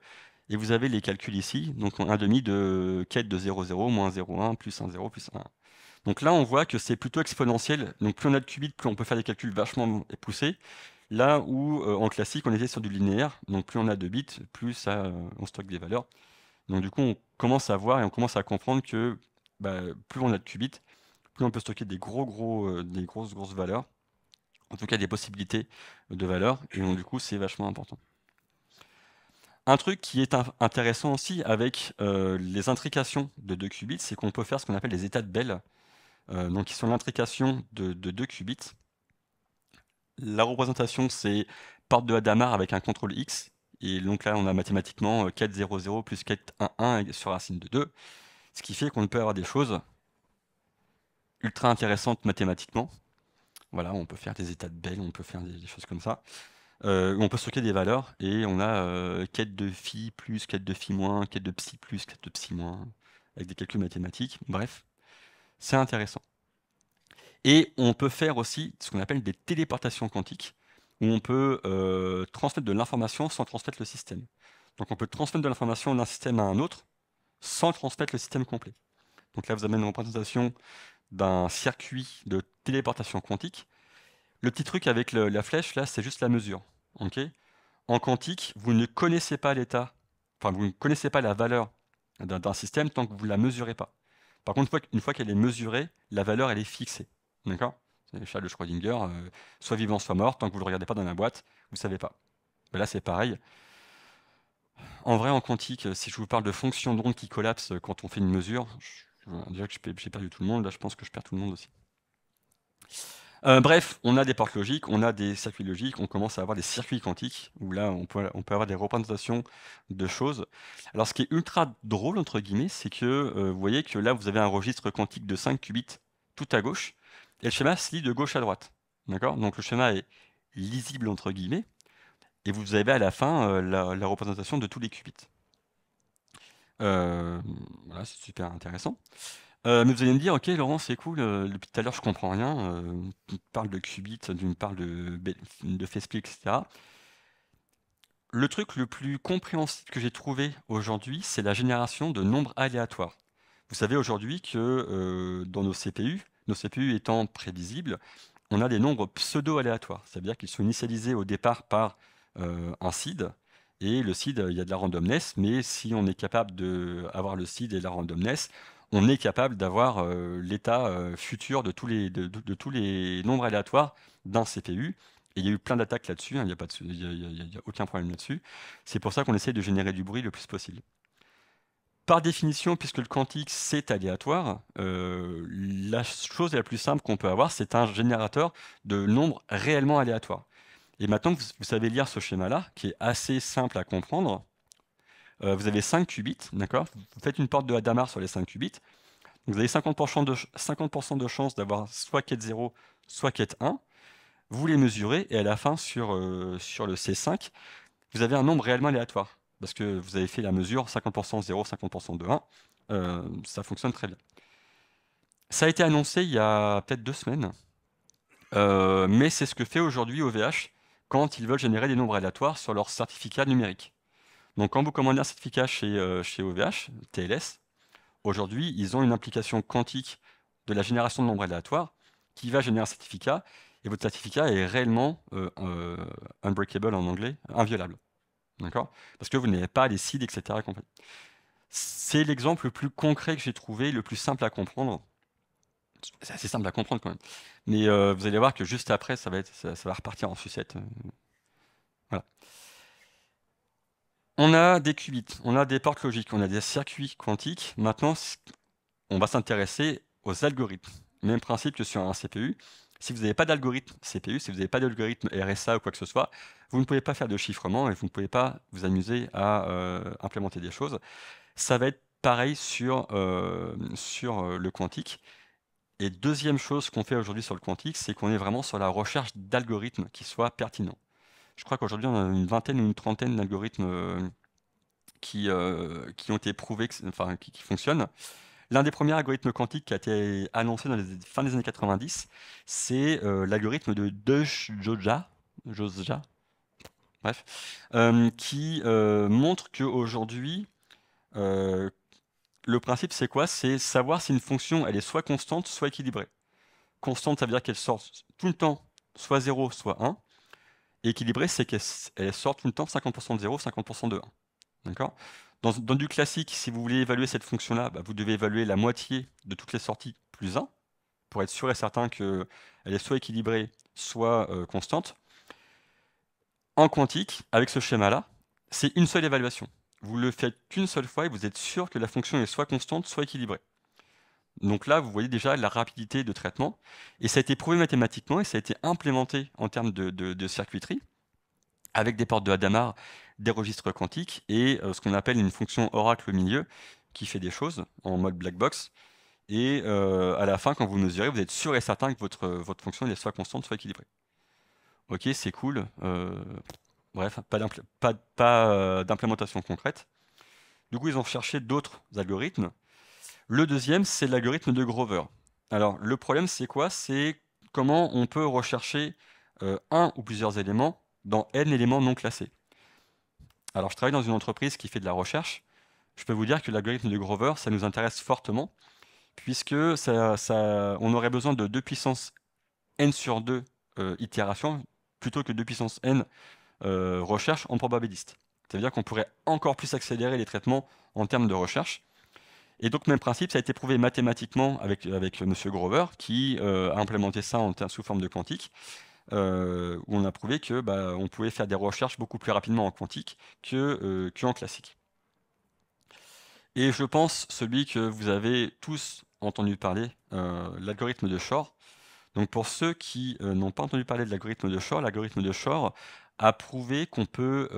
Et vous avez les calculs ici, donc 1,5 de quête de 0, 0, moins 0, 1, plus 1, 0, plus 1. Donc là, on voit que c'est plutôt exponentiel. Donc plus on a de qubits, plus on peut faire des calculs vachement poussés. Là où euh, en classique, on était sur du linéaire, donc plus on a de bits, plus ça, euh, on stocke des valeurs. Donc du coup, on commence à voir et on commence à comprendre que bah, plus on a de qubits, plus on peut stocker des gros gros, euh, des grosses grosses valeurs, en tout cas des possibilités de valeurs. Et donc du coup, c'est vachement important. Un truc qui est intéressant aussi avec les intrications de deux qubits, c'est qu'on peut faire ce qu'on appelle les états de Bell, donc qui sont l'intrication de, de 2 qubits la représentation, c'est porte de Hadamard avec un contrôle X. Et donc là, on a mathématiquement 4, euh, 0, plus 4, 1, 1 sur racine de 2. Ce qui fait qu'on peut avoir des choses ultra intéressantes mathématiquement. Voilà, on peut faire des états de Bell, on peut faire des, choses comme ça. Euh, on peut stocker des valeurs et on a 4 euh, de phi plus, quête de phi moins, quête de psi plus, quête de psi moins, avec des calculs mathématiques. Bref, c'est intéressant. Et on peut faire aussi ce qu'on appelle des téléportations quantiques, où on peut euh, transmettre de l'information sans transmettre le système. Donc on peut transmettre de l'information d'un système à un autre sans transmettre le système complet. Donc là, vous avez une représentation d'un circuit de téléportation quantique. Le petit truc avec la flèche, là, c'est juste la mesure. en quantique, vous ne connaissez pas l'état, enfin, vous ne connaissez pas la valeur d'un système tant que vous ne la mesurez pas. Par contre, une fois qu'elle est mesurée, la valeur, elle est fixée. D'accord C'est le chat de Schrödinger, euh, soit vivant, soit mort, tant que vous ne le regardez pas dans la boîte, vous ne savez pas. là, c'est pareil. En vrai, en quantique, si je vous parle de fonctions d'onde qui collapse quand on fait une mesure, déjà que j'ai perdu tout le monde, là je pense que je perds tout le monde aussi. Euh, bref, on a des portes logiques, on a des circuits logiques, on commence à avoir des circuits quantiques, où là, on peut, avoir des représentations de choses. Alors, ce qui est ultra drôle, entre guillemets, c'est que euh, vous voyez que là, vous avez un registre quantique de 5 qubits tout à gauche, et le schéma se lit de gauche à droite. D'accord Donc le schéma est lisible entre guillemets, et vous avez à la fin euh, la, représentation de tous les qubits. Euh, voilà, c'est super intéressant. Euh, mais vous allez me dire, ok Laurent, c'est cool, depuis tout à l'heure je comprends rien, tu parles de qubits, tu me parles de, de Facebook, etc. Le truc le plus compréhensible que j'ai trouvé aujourd'hui, c'est la génération de nombres aléatoires. Vous savez aujourd'hui que dans nos CPU, nos CPU étant prévisibles, on a des nombres pseudo-aléatoires. C'est-à-dire qu'ils sont initialisés au départ par euh, un seed. Et le seed, euh, il y a de la randomness, mais si on est capable d'avoir le seed et la randomness, on est capable d'avoir euh, l'état futur de tous, les, nombres aléatoires d'un CPU. Et il y a eu plein d'attaques là-dessus, hein, il n'y a, aucun problème là-dessus. C'est pour ça qu'on essaie de générer du bruit le plus possible par définition, puisque le quantique c'est aléatoire, euh, la chose la plus simple qu'on peut avoir, c'est un générateur de nombres réellement aléatoires. Et maintenant que vous, savez lire ce schéma-là, qui est assez simple à comprendre, euh, vous avez 5 qubits, d'accord Vous faites une porte de Hadamard sur les 5 qubits. vous avez 50% de, 50 chance d'avoir soit quête 0, soit quête 1. Vous les mesurez et à la fin, sur, euh, sur le C5, vous avez un nombre réellement aléatoire parce que vous avez fait la mesure 50% 0, 50% de 1, euh, ça fonctionne très bien. Ça a été annoncé il y a peut-être deux semaines, euh, mais c'est ce que fait aujourd'hui OVH quand ils veulent générer des nombres aléatoires sur leur certificat numérique. Donc quand vous commandez un certificat chez, euh, chez OVH, TLS, aujourd'hui ils ont une implication quantique de la génération de nombres aléatoires qui va générer un certificat, et votre certificat est réellement unbreakable en anglais, inviolable. Parce que vous n'avez pas les seeds, etc. C'est l'exemple le plus concret que j'ai trouvé, le plus simple à comprendre. C'est assez simple à comprendre quand même. Mais euh, vous allez voir que juste après, ça va, ça va repartir en sucette. Voilà. On a des qubits, on a des portes logiques, on a des circuits quantiques. Maintenant, on va s'intéresser aux algorithmes. Même principe que sur un CPU, si vous n'avez pas d'algorithme CPU, si vous n'avez pas d'algorithme RSA ou quoi que ce soit, vous ne pouvez pas faire de chiffrement et vous ne pouvez pas vous amuser à euh, implémenter des choses. Ça va être pareil sur, euh, sur euh, le quantique. Et deuxième chose qu'on fait aujourd'hui sur le quantique, c'est qu'on est vraiment sur la recherche d'algorithmes qui soient pertinents. Je crois qu'aujourd'hui, on a une vingtaine ou une trentaine d'algorithmes qui, qui ont été prouvés, enfin, qui fonctionnent. L'un des premiers algorithmes quantiques qui a été annoncé dans les fin des années 90, c'est euh, l'algorithme de Deutsch-Joja, bref, euh, qui euh, montre qu'aujourd'hui, le principe c'est quoi C'est savoir si une fonction elle est soit constante, soit équilibrée. Constante, ça veut dire qu'elle sort tout le temps soit 0, soit 1. équilibrée, c'est qu'elle sort tout le temps 50% de 0, 50% de 1. D'accord dans, du classique, si vous voulez évaluer cette fonction-là, bah, vous devez évaluer la moitié de toutes les sorties plus 1 pour être sûr et certain qu'elle est soit équilibrée, soit euh, constante. En quantique, avec ce schéma-là, c'est une seule évaluation. Vous le faites qu'une seule fois et vous êtes sûr que la fonction est soit constante, soit équilibrée. Donc là, vous voyez déjà la rapidité de traitement. Et ça a été prouvé mathématiquement et ça a été implémenté en termes de, de circuiterie avec des portes de Hadamard des registres quantiques et euh, ce qu'on appelle une fonction oracle au milieu qui fait des choses en mode black box. Et euh, à la fin, quand vous mesurez, vous êtes sûr et certain que votre, euh, votre fonction est soit constante, soit équilibrée. Ok, c'est cool. bref, pas d'implémentation concrète. Du coup, ils ont cherché d'autres algorithmes. Le deuxième, c'est l'algorithme de Grover. Alors, le problème, c'est quoi C'est comment on peut rechercher un ou plusieurs éléments dans n éléments non classés. Alors, je travaille dans une entreprise qui fait de la recherche. Je peux vous dire que l'algorithme de Grover, ça nous intéresse fortement, puisque ça, on aurait besoin de 2 puissance n sur 2 euh, itérations, plutôt que 2 puissance n euh, recherche en probabiliste. cest à dire qu'on pourrait encore plus accélérer les traitements en termes de recherche. Et donc, même principe, ça a été prouvé mathématiquement avec, avec M. Grover, qui euh, a implémenté ça sous forme de quantique. Euh, où on a prouvé que bah, on pouvait faire des recherches beaucoup plus rapidement en quantique que euh, qu'en classique. Et je pense celui que vous avez tous entendu parler, euh, l'algorithme de Shor. Donc pour ceux qui n'ont pas entendu parler de l'algorithme de Shor, l'algorithme de Shor a prouvé qu'on peut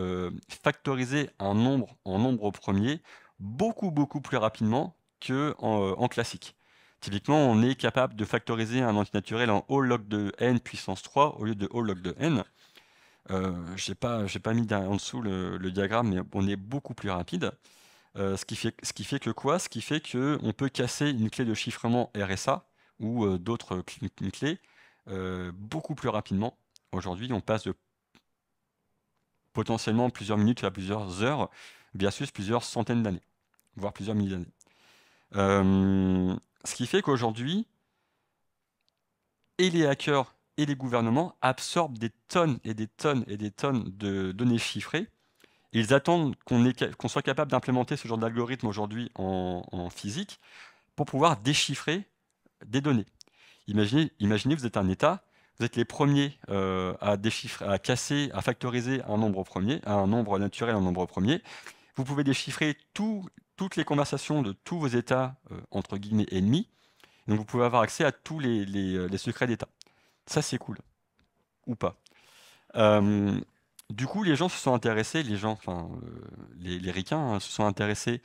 factoriser un nombre en nombre premier beaucoup beaucoup plus rapidement que en classique. Typiquement, on est capable de factoriser un antinaturel en O log de n puissance 3 au lieu de O log de n. Euh, Je n'ai pas, pas, mis en dessous le, diagramme, mais on est beaucoup plus rapide. Euh, ce, qui fait, ce, qui fait, que quoi Ce qui fait qu'on peut casser une clé de chiffrement RSA ou euh, d'autres clés beaucoup plus rapidement. Aujourd'hui, on passe de potentiellement plusieurs minutes à plusieurs heures versus plusieurs centaines d'années, voire plusieurs milliers d'années. Ce qui fait qu'aujourd'hui, et les hackers et les gouvernements absorbent des tonnes et des tonnes et des tonnes de données chiffrées. Ils attendent qu'on soit capable d'implémenter ce genre d'algorithme aujourd'hui en, physique pour pouvoir déchiffrer des données. Imaginez, imaginez vous êtes un État, vous êtes les premiers euh, à déchiffrer, à casser, à factoriser un nombre premier, un nombre naturel, un nombre premier, vous pouvez déchiffrer toutes les conversations de tous vos États, euh, entre guillemets, ennemis. Donc vous pouvez avoir accès à tous les, euh, secrets d'État. Ça, c'est cool. Ou pas. Euh, du coup, les gens se sont intéressés, les gens, enfin, les, ricains hein, se sont intéressés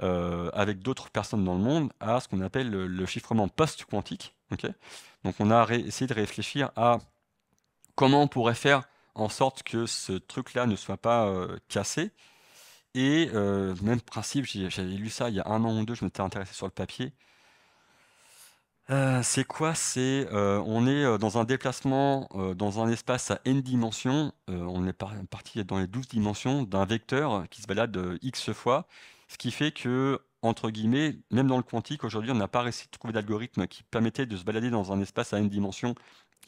avec d'autres personnes dans le monde à ce qu'on appelle le, chiffrement post-quantique. Donc on a essayé de réfléchir à comment on pourrait faire en sorte que ce truc-là ne soit pas cassé et euh, même principe, j'avais lu ça il y a un an ou deux, je m'étais intéressé sur le papier. Euh, c'est quoi C'est euh, on est dans un déplacement dans un espace à n dimensions. on est parti dans les 12 dimensions d'un vecteur qui se balade x fois, ce qui fait que entre guillemets, même dans le quantique aujourd'hui, on n'a pas réussi à trouver d'algorithme qui permettait de se balader dans un espace à n dimensions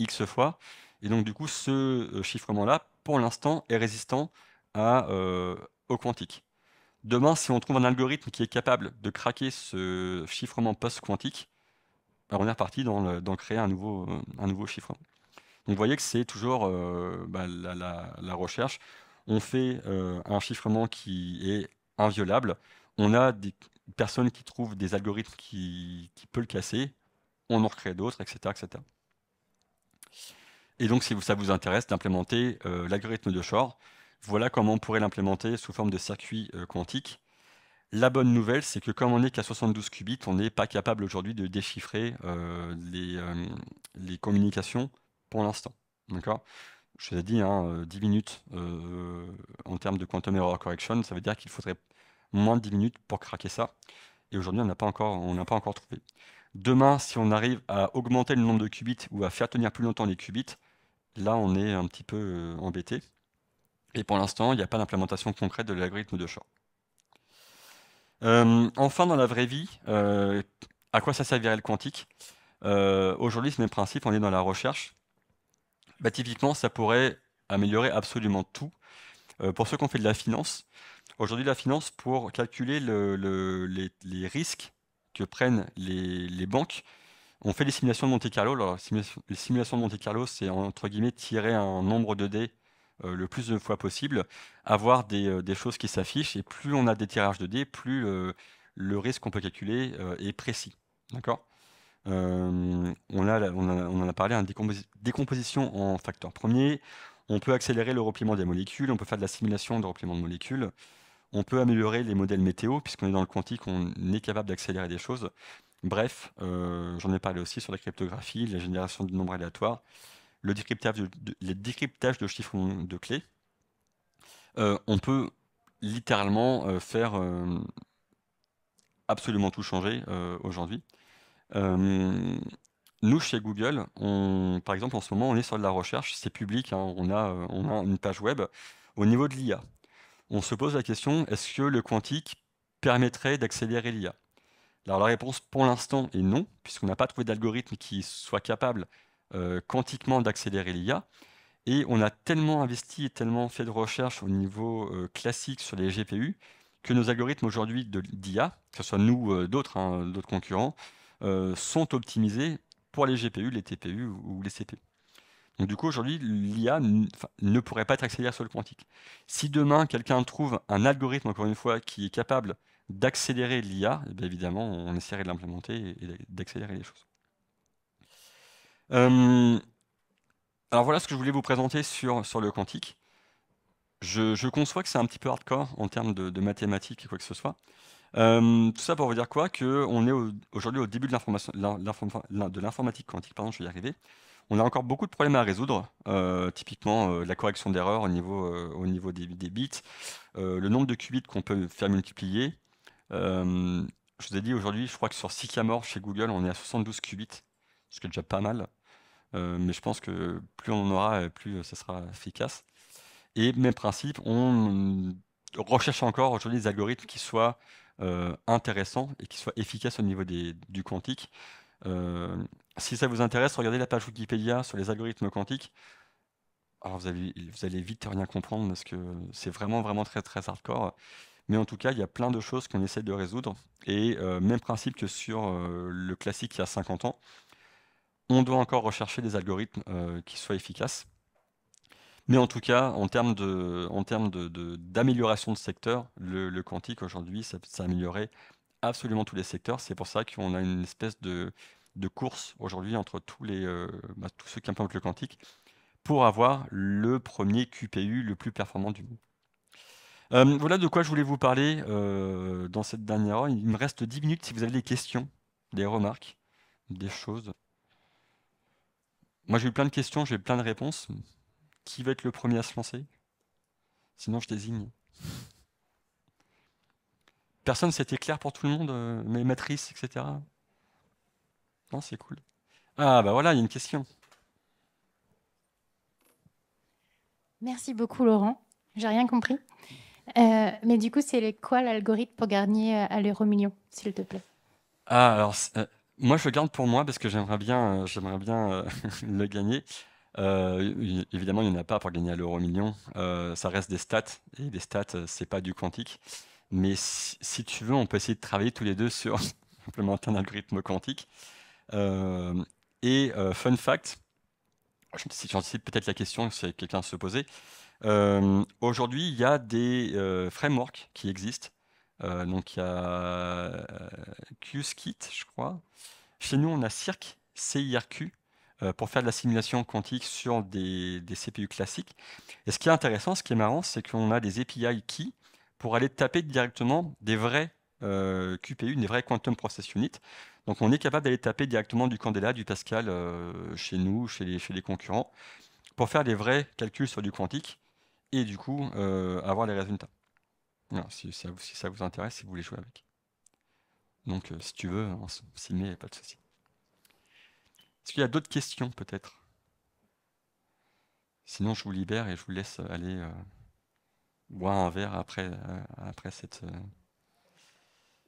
x fois. Et donc du coup, ce chiffrement-là, pour l'instant, est résistant à, quantique. Demain, si on trouve un algorithme qui est capable de craquer ce chiffrement post-quantique, ben, on est reparti dans, créer un nouveau, un nouveau chiffrement. Donc vous voyez que c'est toujours euh, ben, la, recherche. On fait euh, un chiffrement qui est inviolable. On a des personnes qui trouvent des algorithmes qui, qui peuvent le casser. On en recrée d'autres, etc., etc. Et donc, si ça vous intéresse d'implémenter euh, l'algorithme de Shor, voilà comment on pourrait l'implémenter sous forme de circuit euh, quantique. La bonne nouvelle, c'est que comme on n'est qu'à 72 qubits, on n'est pas capable aujourd'hui de déchiffrer euh, euh, les, communications pour l'instant. D'accord Je vous ai dit, 10 hein, minutes en termes de quantum error correction, ça veut dire qu'il faudrait moins de 10 minutes pour craquer ça. Et aujourd'hui, on n'a pas, pas encore trouvé. Demain, si on arrive à augmenter le nombre de qubits ou à faire tenir plus longtemps les qubits, là, on est un petit peu embêté. Et pour l'instant, il n'y a pas d'implémentation concrète de l'algorithme de Shor. Euh, enfin, dans la vraie vie, euh, à quoi ça servirait le quantique euh, Aujourd'hui, c'est le même principe, on est dans la recherche. Bah, typiquement, ça pourrait améliorer absolument tout. pour ceux qui ont fait de la finance, aujourd'hui, la finance, pour calculer les, risques que prennent les, banques, on fait les simulations de Monte Carlo. les simulations de Monte Carlo, c'est entre guillemets tirer un nombre de dés euh, le plus de fois possible, avoir des, euh, des choses qui s'affichent. Et plus on a des tirages de dés, plus euh, le risque qu'on peut calculer est précis. D'accord on, a, on, en a parlé, la hein, décomposition en facteurs premier. On peut accélérer le repliement des molécules, on peut faire de la simulation de repliement de molécules. On peut améliorer les modèles météo, puisqu'on est dans le quantique, on est capable d'accélérer des choses. Bref, j'en ai parlé aussi sur la cryptographie, la génération de nombres aléatoires, le décryptage de, de chiffres de clés, euh, on peut littéralement euh, faire euh, absolument tout changer aujourd'hui. nous, chez Google, par exemple, en ce moment, on est sur de la recherche, c'est public, hein, on, a, on a une page web. Au niveau de l'IA, on se pose la question, est-ce que le quantique permettrait d'accélérer l'IA Alors la réponse pour l'instant est non, puisqu'on n'a pas trouvé d'algorithme qui soit capable euh, quantiquement d'accélérer l'IA. Et on a tellement investi et tellement fait de recherche au niveau euh, classique sur les GPU que nos algorithmes aujourd'hui d'IA, que ce soit nous, euh, d'autres, hein, d'autres concurrents, sont optimisés pour les GPU, les TPU ou les CPU. Donc du coup, aujourd'hui, l'IA ne pourrait pas être accélérée sur le quantique. Si demain, quelqu'un trouve un algorithme, encore une fois, qui est capable d'accélérer l'IA, eh évidemment, on essaierait de l'implémenter et d'accélérer les choses. Euh, alors voilà ce que je voulais vous présenter sur, sur le quantique. Je, conçois que c'est un petit peu hardcore en termes de, mathématiques et quoi que ce soit. Euh, tout ça pour vous dire quoi Qu'on est aujourd'hui au début de, l'informatique quantique, pardon, je vais y arriver. On a encore beaucoup de problèmes à résoudre, euh, typiquement la correction d'erreurs au niveau, au niveau des, des bits, le nombre de qubits qu'on peut faire multiplier. je vous ai dit aujourd'hui, je crois que sur Sycamore chez Google, on est à 72 qubits, ce qui est déjà pas mal. Euh, mais je pense que plus on en aura, plus ce euh, sera efficace. Et même principe, on recherche encore aujourd'hui des algorithmes qui soient euh, intéressants et qui soient efficaces au niveau des, du quantique. si ça vous intéresse, regardez la page Wikipédia sur les algorithmes quantiques. Alors vous allez, vite rien comprendre parce que c'est vraiment vraiment très très hardcore. Mais en tout cas, il y a plein de choses qu'on essaie de résoudre. Et même principe que sur le classique il y a 50 ans, on doit encore rechercher des algorithmes euh, qui soient efficaces. Mais en tout cas, en termes d'amélioration de, de, de, secteur, le, quantique aujourd'hui, ça, ça a amélioré absolument tous les secteurs. C'est pour ça qu'on a une espèce de, course aujourd'hui entre tous, les, euh, bah, tous ceux qui implantent le quantique pour avoir le premier QPU le plus performant du monde. Euh, voilà de quoi je voulais vous parler dans cette dernière heure. Il me reste 10 minutes si vous avez des questions, des remarques, des choses. Moi, j'ai eu plein de questions, j'ai plein de réponses. Qui va être le premier à se lancer Sinon, je désigne. Personne, c'était clair pour tout le monde, euh, mes matrices, etc. Non, c'est cool. Ah, bah voilà, il y a une question. Merci beaucoup, Laurent. J'ai rien compris. Euh, mais du coup, c'est quoi l'algorithme pour gagner euh, à l'euro million, s'il te plaît Ah, alors, moi, je le garde pour moi parce que j'aimerais bien, euh, euh, le gagner. Euh, évidemment, il n'y en a pas pour gagner à l'euro million. ça reste des stats et des stats, c'est pas du quantique. Mais si, tu veux, on peut essayer de travailler tous les deux sur implémenter un algorithme quantique. et fun fact, si décide peut-être la question si quelqu'un se posait, aujourd'hui, il y a des frameworks qui existent euh, donc il y a euh, QSKit, je crois. Chez nous, on a CIRC, CIRQ, euh, pour faire de la simulation quantique sur des, CPU classiques. Et ce qui est intéressant, ce qui est marrant, c'est qu'on a des API qui pour aller taper directement des vrais euh, QPU, des vrais Quantum Process Unit. Donc on est capable d'aller taper directement du Candela, du Pascal chez nous, chez les, concurrents, pour faire des vrais calculs sur du quantique et du coup avoir les résultats si, ça vous intéresse, si vous voulez jouer avec. Donc, euh, si tu veux, on s'y met, pas de souci. Est-ce qu'il y a d'autres questions, peut-être Sinon, je vous libère et je vous laisse aller euh, boire un verre après, euh, après cette.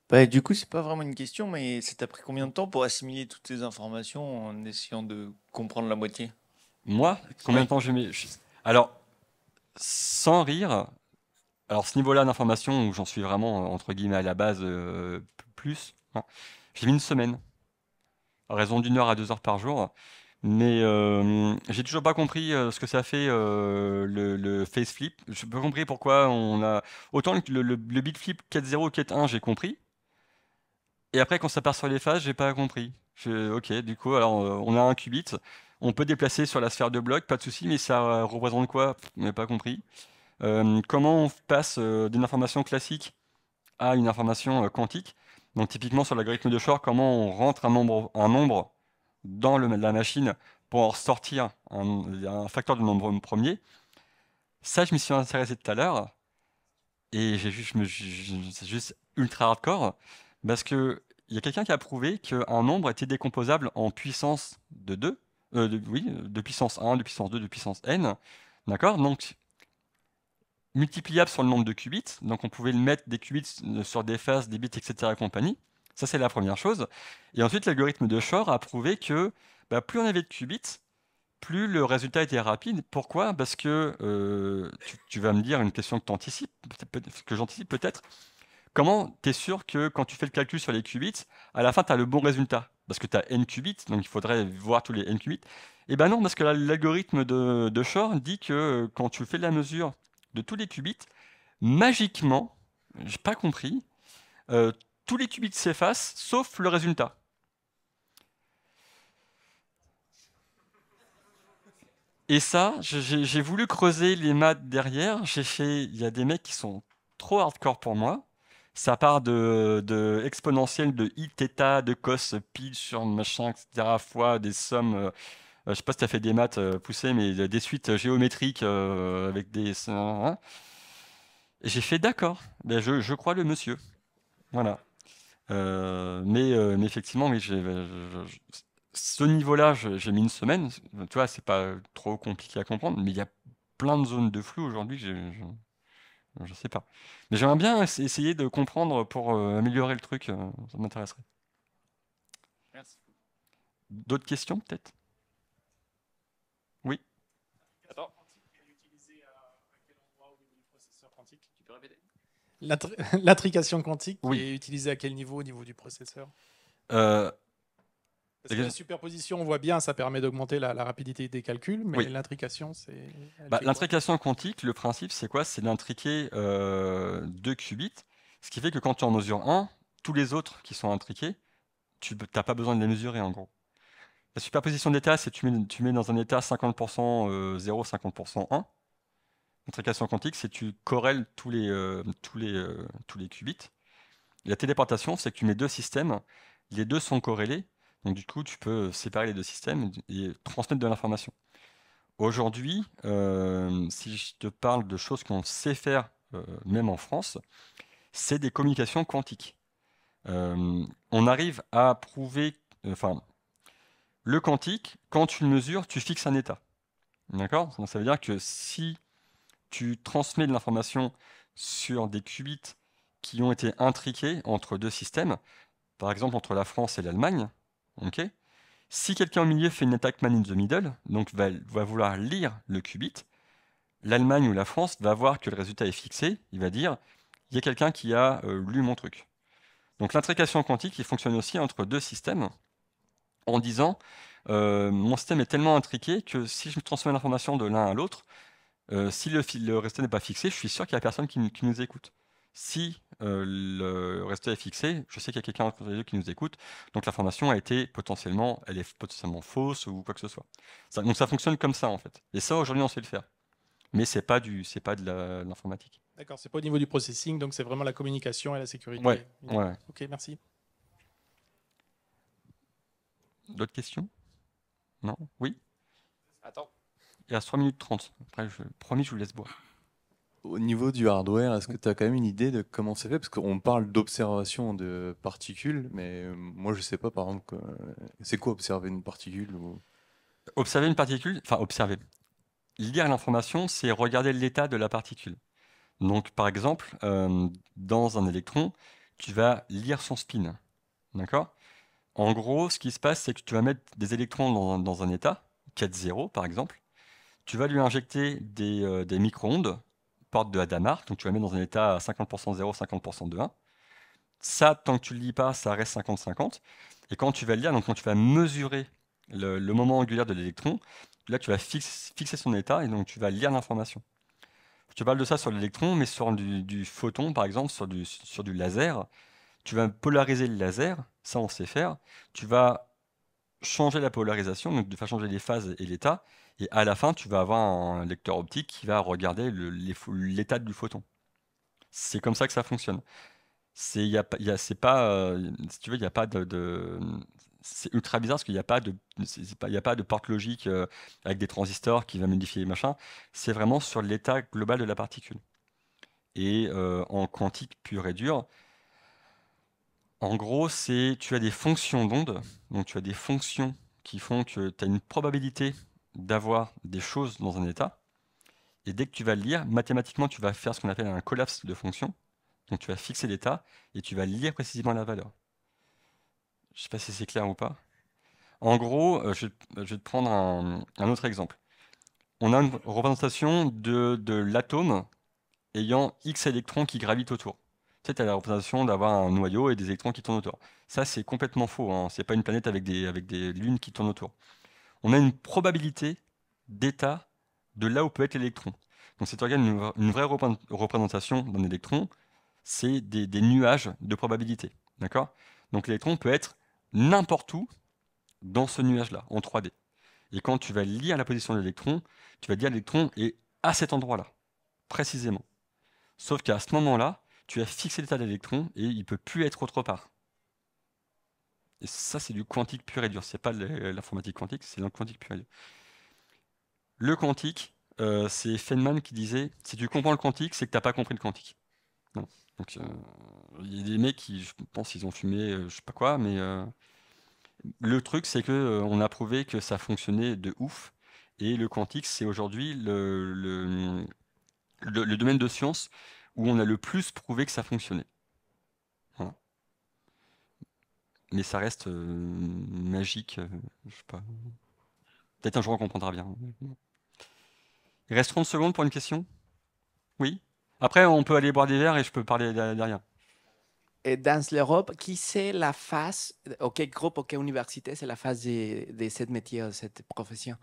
Bah, du coup, c'est pas vraiment une question, mais ça t'a pris combien de temps pour assimiler toutes ces informations en essayant de comprendre la moitié Moi Combien de temps je mis Alors, sans rire, alors, ce niveau-là d'information, où j'en suis vraiment, entre guillemets, à la base euh, plus, hein, j'ai mis une semaine. À raison d'une heure à deux heures par jour. Mais euh, j'ai toujours pas compris euh, ce que ça fait le, face flip. Je pas compris pourquoi on a. Autant le, bit flip 40' 0 1 j'ai compris. Et après, quand ça part sur les phases, j'ai pas compris. Je... Ok, du coup, alors on a un qubit. On peut déplacer sur la sphère de bloc, pas de souci, mais ça représente quoi J'ai pas compris. Euh, comment on passe euh, d'une information classique à une information euh, quantique Donc typiquement sur l'algorithme de Shor, comment on rentre un nombre, dans la machine pour en sortir un, facteur de nombre premier. Ça, je m'y suis intéressé tout à l'heure et j'ai juste, c'est juste ultra hardcore parce que il y a quelqu'un qui a prouvé qu'un nombre était décomposable en puissance de 2, de, oui, de puissance 1, de puissance 2, de puissance n, d'accord Donc multipliable sur le nombre de qubits. Donc on pouvait le mettre des qubits euh, sur des phases, des bits, etc. compagnie. Ça, c'est la première chose. Et ensuite, l'algorithme de Shor a prouvé que bah, plus on avait de qubits, plus le résultat était rapide. Pourquoi Parce que euh, tu, vas me dire une question que, que j'anticipe peut-être. Comment tu es sûr que quand tu fais le calcul sur les qubits, à la fin, tu as le bon résultat Parce que tu as n qubits, donc il faudrait voir tous les n qubits. Eh ben non, parce que l'algorithme de, de Shor dit que euh, quand tu fais la mesure de tous les qubits, magiquement, j'ai pas compris, euh, tous les qubits s'effacent sauf le résultat. Et ça, j'ai voulu creuser les maths derrière. J'ai fait, il y a des mecs qui sont trop hardcore pour moi. Ça part de, de exponentielle de i theta de cos pile sur machin, etc. fois des sommes. Euh, euh, je sais pas si tu as fait des maths euh, poussées, mais des suites euh, géométriques avec des. Hein. J'ai fait d'accord. Ben, je, crois le monsieur. Voilà. Mais, effectivement, mais ben, ce niveau-là, j'ai mis une semaine. Tu vois, c'est pas trop compliqué à comprendre, mais il y a plein de zones de flou aujourd'hui. Je, je, sais pas. Mais j'aimerais bien essayer de comprendre pour améliorer le truc. ça m'intéresserait. Merci. D'autres questions, peut-être quantique. quantique est utilisée à quel niveau au niveau du processeur euh, la superposition, on voit bien, ça permet d'augmenter la, rapidité des calculs, mais l'intrication, c'est. Bah, l'intrication quantique, le principe, c'est quoi C'est d'intriquer euh, deux qubits, ce qui fait que quand tu en mesures un, tous les autres qui sont intriqués, tu n'as pas besoin de les mesurer en gros. La superposition d'état c'est tu mets, tu mets dans un état 50% 0, 50% 1. L'intrication quantique, c'est que tu corrèles tous les, euh, tous, les, euh, tous les qubits. la téléportation, c'est que tu mets deux systèmes, les deux sont corrélés, donc du coup, tu peux euh, séparer les deux systèmes et transmettre de l'information. Aujourd'hui, si je te parle de choses qu'on sait faire, même en France, c'est des communications quantiques. on arrive à prouver, enfin, le quantique, quand tu le mesures, tu fixes un état. D'accord Ça veut dire que si tu transmets de l'information sur des qubits qui ont été intriqués entre deux systèmes, par exemple entre la France et l'Allemagne. si quelqu'un au milieu fait une attaque man in the middle, donc va, vouloir lire le qubit, l'Allemagne ou la France va voir que le résultat est fixé, il va dire il y a quelqu'un qui a euh, lu mon truc. Donc l'intrication quantique, il fonctionne aussi entre deux systèmes en disant euh, mon système est tellement intriqué que si je transmets l'information de l'un à l'autre, euh, si le, le n'est pas fixé, je suis sûr qu'il n'y a personne qui, nous écoute. Si euh, le resto est fixé, je sais qu'il y a quelqu'un qui nous écoute. Donc l'information a été potentiellement, elle est potentiellement fausse ou quoi que ce soit. donc ça fonctionne comme ça en fait. Et ça aujourd'hui on sait le faire. Mais c'est pas du, c'est pas de l'informatique. D'accord, c'est pas au niveau du processing, donc c'est vraiment la communication et la sécurité. ouais. Ok, merci. D'autres questions Non Oui. Attends. Il reste 3 minutes 30. Après, je, promis, je vous laisse boire. Au niveau du hardware, est-ce que tu as quand même une idée de comment c'est fait Parce qu'on parle d'observation de particules, mais euh, moi je sais pas par exemple, euh, c'est quoi observer une particule Observer une particule, enfin observer. Lire l'information, c'est regarder l'état de la particule. Donc par exemple, euh, dans un électron, tu vas lire son spin. D'accord En gros, ce qui se passe, c'est que tu vas mettre des électrons dans, dans un état, 4-0 par exemple, tu vas lui injecter des, euh, micro-ondes, porte de Hadamard, donc tu vas mettre dans un état à 50% 0, 50% de 1. Ça, tant que tu ne le lis pas, ça reste 50-50. Et quand tu vas le lire, donc quand tu vas mesurer le, moment angulaire de l'électron, là tu vas fixer son état et donc tu vas lire l'information. Tu parles de ça sur l'électron, mais sur du, photon, par exemple, sur du, sur du laser, tu vas polariser le laser, ça on sait faire. Tu vas changer la polarisation, donc tu vas changer les phases et l'état, et à la fin, tu vas avoir un lecteur optique qui va regarder l'état du photon. C'est comme ça que ça fonctionne. C'est pas, euh, si tu veux, il n'y a pas de, c'est ultra bizarre parce qu'il n'y a pas de il a pas de porte logique euh, avec des transistors qui va modifier les machin c'est vraiment sur l'état global de la particule et euh, en quantique pure et dur en gros c'est tu as des fonctions d'onde donc tu as des fonctions qui font que tu as une probabilité d'avoir des choses dans un état. Et dès que tu vas le lire, mathématiquement, tu vas faire ce qu'on appelle un collapse de fonction. Donc tu vas fixer l'état et tu vas lire précisément la valeur. Je ne sais pas si c'est clair ou pas. En gros, euh, je, vais te prendre un, autre exemple. On a une représentation de, l'atome ayant X électrons qui gravitent autour. Tu sais, as la représentation d'avoir un noyau et des électrons qui tournent autour. Ça, c'est complètement faux. Hein. Ce n'est pas une planète avec des lunes qui tournent autour on a une probabilité d'état de là où peut être l'électron. Donc si tu regardes une, vraie représentation d'un électron, c'est des, nuages de probabilité. D'accord Donc l'électron peut être n'importe où dans ce nuage-là, en 3D. Et quand tu vas lire la position de l'électron, tu vas dire l'électron est à cet endroit-là, précisément. Sauf qu'à ce moment-là, tu as fixé l'état de l'électron et il ne peut plus être autre part. Et ça, c'est du quantique pur et dur. C'est pas l'informatique quantique, c'est le quantique pur et dur. Le quantique, euh, c'est Feynman qui disait si tu comprends le quantique, c'est que tu n'as pas compris le quantique. Non. Donc, euh, il y a des mecs qui, je pense, ils ont fumé, je euh, je sais pas quoi, mais le truc, c'est que on a prouvé que ça fonctionnait de ouf. Et le quantique, c'est aujourd'hui le domaine de science où on a le plus prouvé que ça fonctionnait. mais ça reste euh, magique. Euh, je sais pas. Peut-être un jour on comprendra bien. Il reste 30 secondes pour une question Oui Après, on peut aller boire des verres et je peux parler derrière. Et dans l'Europe, qui c'est la face, auquel groupe, ou université, c'est la face de, cette ce métier, de euh, cette profession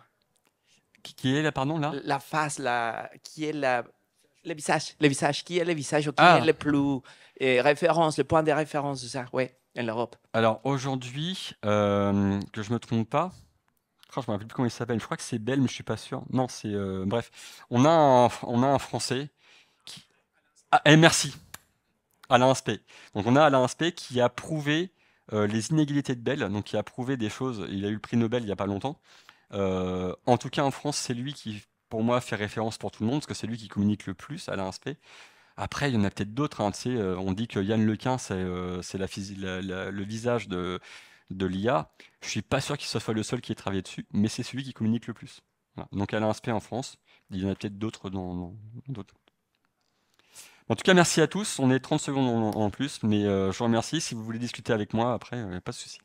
qui, est la, pardon, là La face, la, qui est la, le visage, le visage, qui est le visage, qui ah. est le plus, référence, le point de référence, ça, ouais et l'Europe Alors aujourd'hui, euh, que je me trompe pas, je oh, je me rappelle plus comment il s'appelle. Je crois que c'est belle, mais je suis pas sûr. Non, c'est euh, bref. On a un, on a un Français qui. Ah, et eh, merci. Alain Aspect. Donc on a Alain Aspect qui a prouvé euh, les inégalités de Bell, donc qui a prouvé des choses. Il a eu le prix Nobel il y a pas longtemps. en tout cas, en France, c'est lui qui pour moi fait référence pour tout le monde, parce que c'est lui qui communique le plus, Alain Aspect. Après, il y en a peut-être d'autres. Hein, euh, on dit que Yann Lequin, c'est euh, le visage de, l'IA. Je suis pas sûr qu'il soit le seul qui ait travaillé dessus, mais c'est celui qui communique le plus. Donc elle a un aspect en France. Il y en a peut-être d'autres dans d'autres. En tout cas, merci à tous. On est 30 secondes en, plus, mais euh, je vous remercie. Si vous voulez discuter avec moi après, pas de souci.